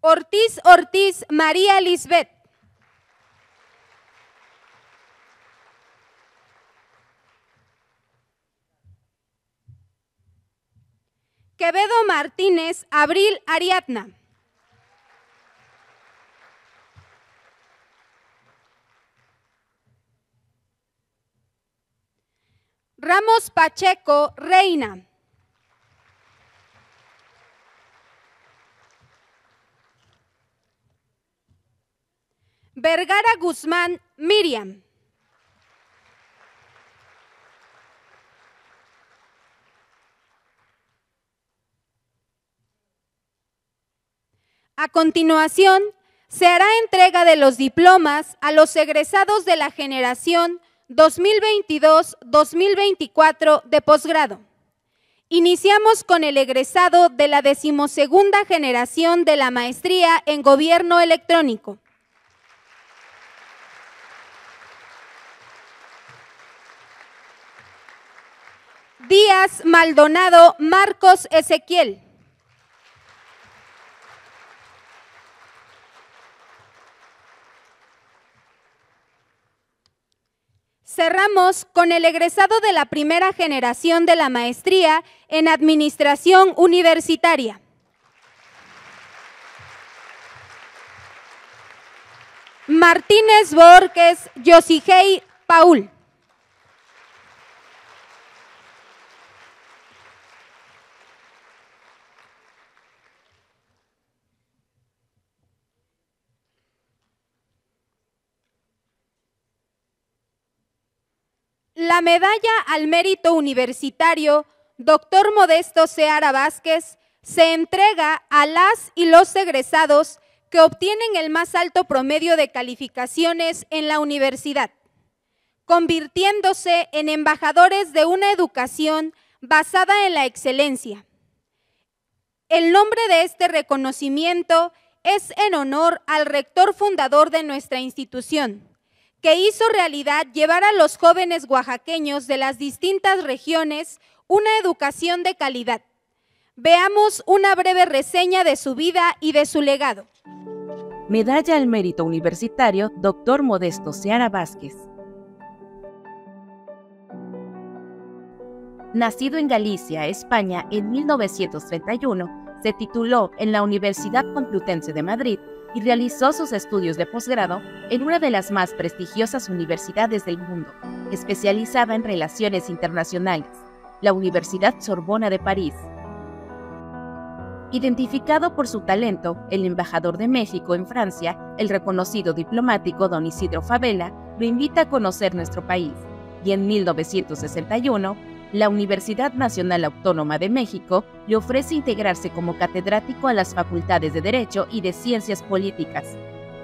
Ortiz Ortiz, María Elizabeth. Quevedo Martínez, Abril Ariadna. Ramos Pacheco, Reina. Vergara Guzmán, Miriam. A continuación, se hará entrega de los diplomas a los egresados de la generación 2022-2024 de posgrado. Iniciamos con el egresado de la decimosegunda generación de la maestría en Gobierno Electrónico. Díaz Maldonado Marcos Ezequiel. cerramos con el egresado de la primera generación de la maestría en Administración Universitaria. Martínez Borges Yosigei Paul. la medalla al mérito universitario Doctor Modesto Seara Vázquez se entrega a las y los egresados que obtienen el más alto promedio de calificaciones en la universidad, convirtiéndose en embajadores de una educación basada en la excelencia. El nombre de este reconocimiento es en honor al rector fundador de nuestra institución, que hizo realidad llevar a los jóvenes oaxaqueños de las distintas regiones una educación de calidad. Veamos una breve reseña de su vida y de su legado. Medalla al Mérito Universitario, Doctor Modesto Seara Vázquez. Nacido en Galicia, España, en 1931, se tituló en la Universidad Complutense de Madrid y realizó sus estudios de posgrado en una de las más prestigiosas universidades del mundo, especializada en relaciones internacionales, la Universidad Sorbona de París. Identificado por su talento, el embajador de México en Francia, el reconocido diplomático don Isidro Favela, lo invita a conocer nuestro país y en 1961 la Universidad Nacional Autónoma de México le ofrece integrarse como catedrático a las facultades de Derecho y de Ciencias Políticas,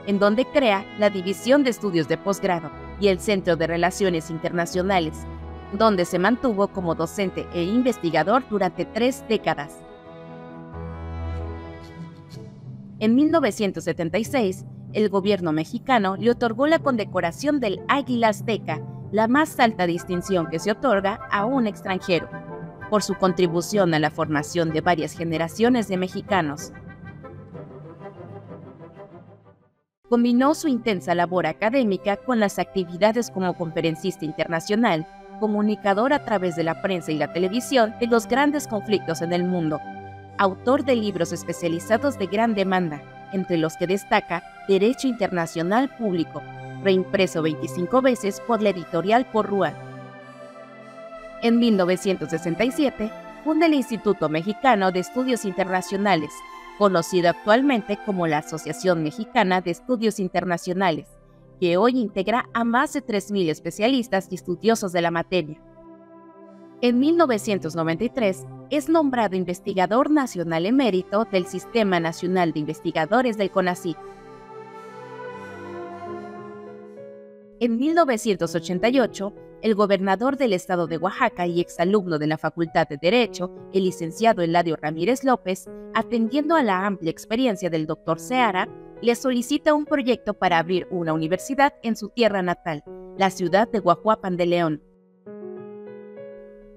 en donde crea la División de Estudios de Posgrado y el Centro de Relaciones Internacionales, donde se mantuvo como docente e investigador durante tres décadas. En 1976, el gobierno mexicano le otorgó la condecoración del Águila Azteca la más alta distinción que se otorga a un extranjero, por su contribución a la formación de varias generaciones de mexicanos. Combinó su intensa labor académica con las actividades como conferencista internacional, comunicador a través de la prensa y la televisión de los grandes conflictos en el mundo, autor de libros especializados de gran demanda, entre los que destaca Derecho Internacional Público, reimpreso 25 veces por la editorial Porrúa. En 1967, funda el Instituto Mexicano de Estudios Internacionales, conocido actualmente como la Asociación Mexicana de Estudios Internacionales, que hoy integra a más de 3.000 especialistas y estudiosos de la materia. En 1993 es nombrado investigador nacional emérito del Sistema Nacional de Investigadores del CONACYT. En 1988, el gobernador del estado de Oaxaca y exalumno de la Facultad de Derecho, el licenciado Eladio Ramírez López, atendiendo a la amplia experiencia del doctor Seara, le solicita un proyecto para abrir una universidad en su tierra natal, la ciudad de Guajuapan de León.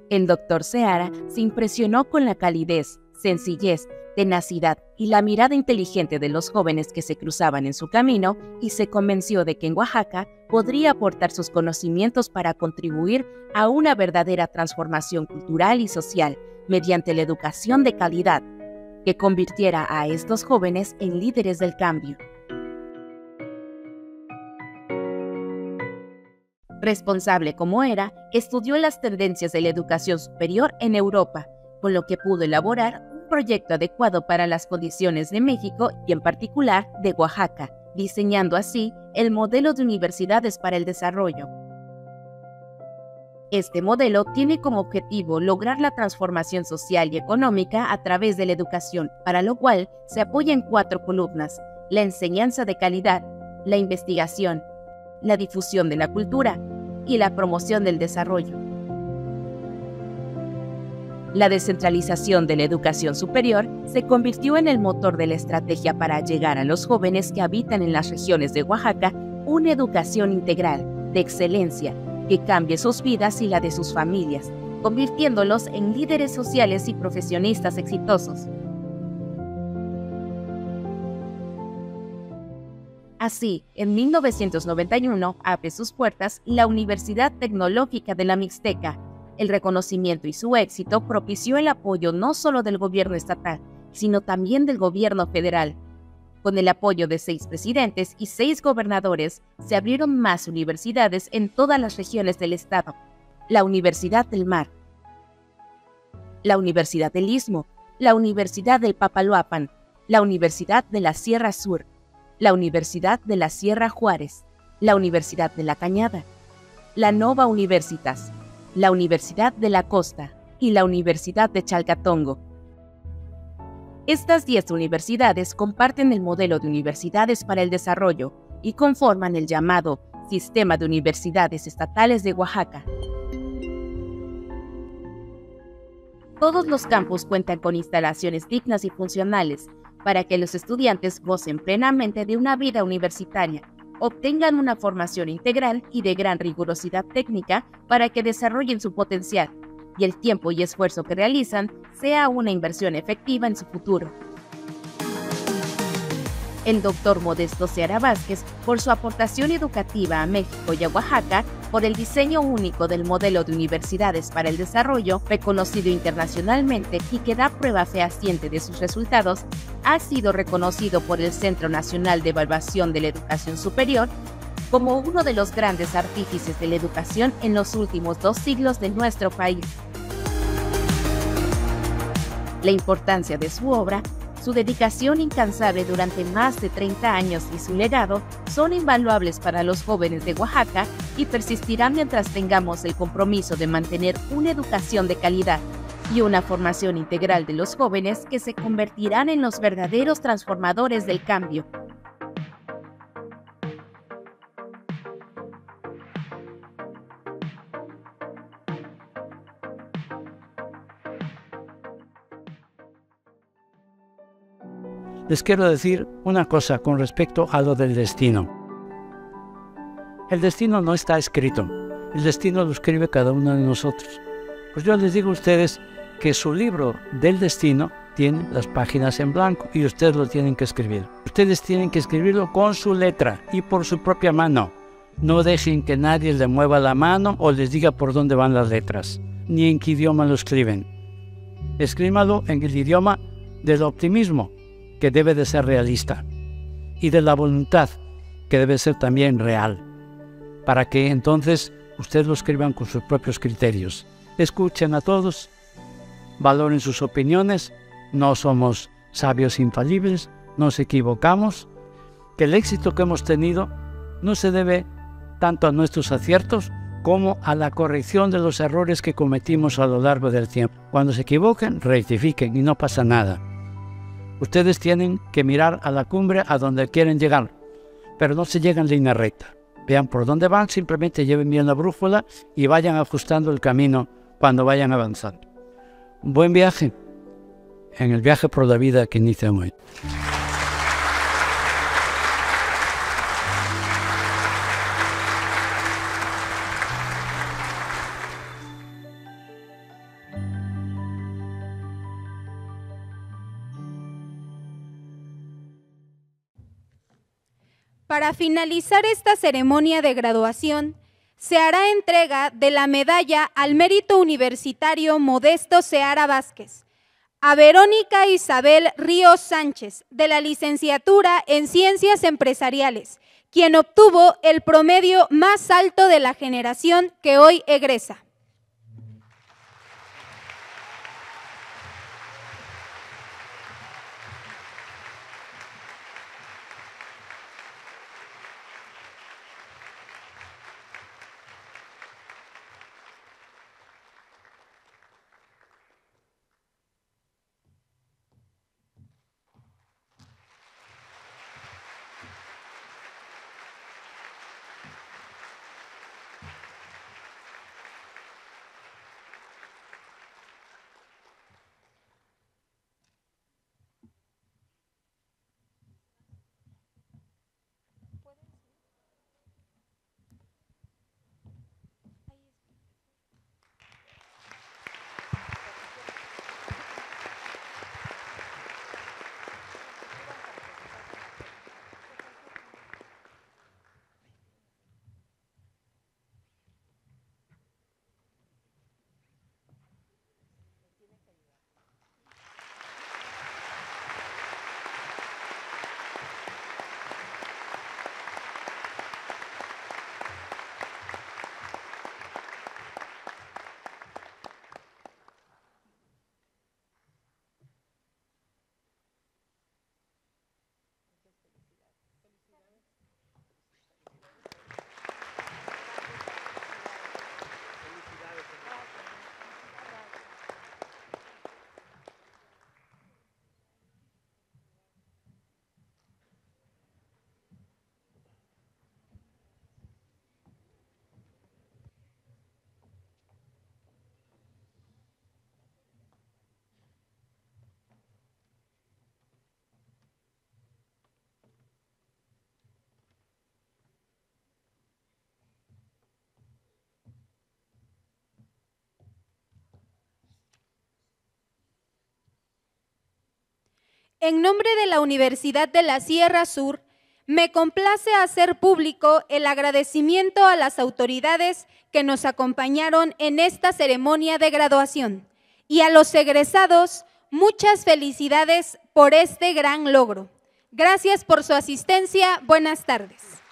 El doctor Seara se impresionó con la calidez, sencillez tenacidad y la mirada inteligente de los jóvenes que se cruzaban en su camino y se convenció de que en Oaxaca podría aportar sus conocimientos para contribuir a una verdadera transformación cultural y social mediante la educación de calidad, que convirtiera a estos jóvenes en líderes del cambio. Responsable como era, estudió las tendencias de la educación superior en Europa, con lo que pudo elaborar proyecto adecuado para las condiciones de México y en particular de Oaxaca, diseñando así el modelo de universidades para el desarrollo. Este modelo tiene como objetivo lograr la transformación social y económica a través de la educación, para lo cual se apoya en cuatro columnas, la enseñanza de calidad, la investigación, la difusión de la cultura y la promoción del desarrollo. La descentralización de la educación superior se convirtió en el motor de la estrategia para llegar a los jóvenes que habitan en las regiones de Oaxaca una educación integral, de excelencia, que cambie sus vidas y la de sus familias, convirtiéndolos en líderes sociales y profesionistas exitosos. Así, en 1991 abre sus puertas la Universidad Tecnológica de la Mixteca, el reconocimiento y su éxito propició el apoyo no solo del gobierno estatal, sino también del gobierno federal. Con el apoyo de seis presidentes y seis gobernadores, se abrieron más universidades en todas las regiones del estado. La Universidad del Mar, la Universidad del Istmo, la Universidad del Papaloapan, la Universidad de la Sierra Sur, la Universidad de la Sierra Juárez, la Universidad de la Cañada, la Nova Universitas, la Universidad de la Costa y la Universidad de Chalcatongo. Estas 10 universidades comparten el modelo de universidades para el desarrollo y conforman el llamado Sistema de Universidades Estatales de Oaxaca. Todos los campus cuentan con instalaciones dignas y funcionales para que los estudiantes gocen plenamente de una vida universitaria obtengan una formación integral y de gran rigurosidad técnica para que desarrollen su potencial y el tiempo y esfuerzo que realizan sea una inversión efectiva en su futuro el doctor Modesto Seara Vázquez por su aportación educativa a México y a Oaxaca, por el diseño único del modelo de universidades para el desarrollo, reconocido internacionalmente y que da prueba fehaciente de sus resultados, ha sido reconocido por el Centro Nacional de Evaluación de la Educación Superior como uno de los grandes artífices de la educación en los últimos dos siglos de nuestro país. La importancia de su obra su dedicación incansable durante más de 30 años y su legado son invaluables para los jóvenes de Oaxaca y persistirán mientras tengamos el compromiso de mantener una educación de calidad y una formación integral de los jóvenes que se convertirán en los verdaderos transformadores del cambio. les quiero decir una cosa con respecto a lo del destino. El destino no está escrito, el destino lo escribe cada uno de nosotros. Pues yo les digo a ustedes que su libro del destino tiene las páginas en blanco y ustedes lo tienen que escribir. Ustedes tienen que escribirlo con su letra y por su propia mano. No dejen que nadie le mueva la mano o les diga por dónde van las letras, ni en qué idioma lo escriben. Escríbalo en el idioma del optimismo, que debe de ser realista y de la voluntad que debe ser también real, para que entonces ustedes lo escriban con sus propios criterios. Escuchen a todos, valoren sus opiniones, no somos sabios infalibles, nos equivocamos, que el éxito que hemos tenido no se debe tanto a nuestros aciertos como a la corrección de los errores que cometimos a lo largo del tiempo. Cuando se equivoquen, rectifiquen y no pasa nada. Ustedes tienen que mirar a la cumbre a donde quieren llegar, pero no se llegan en línea recta. Vean por dónde van, simplemente lleven bien la brújula y vayan ajustando el camino cuando vayan avanzando. Un buen viaje en el viaje por la vida que iniciamos hoy. Para finalizar esta ceremonia de graduación, se hará entrega de la medalla al mérito universitario Modesto Seara Vázquez, a Verónica Isabel Ríos Sánchez, de la licenciatura en Ciencias Empresariales, quien obtuvo el promedio más alto de la generación que hoy egresa. En nombre de la Universidad de la Sierra Sur, me complace hacer público el agradecimiento a las autoridades que nos acompañaron en esta ceremonia de graduación y a los egresados muchas felicidades por este gran logro. Gracias por su asistencia. Buenas tardes.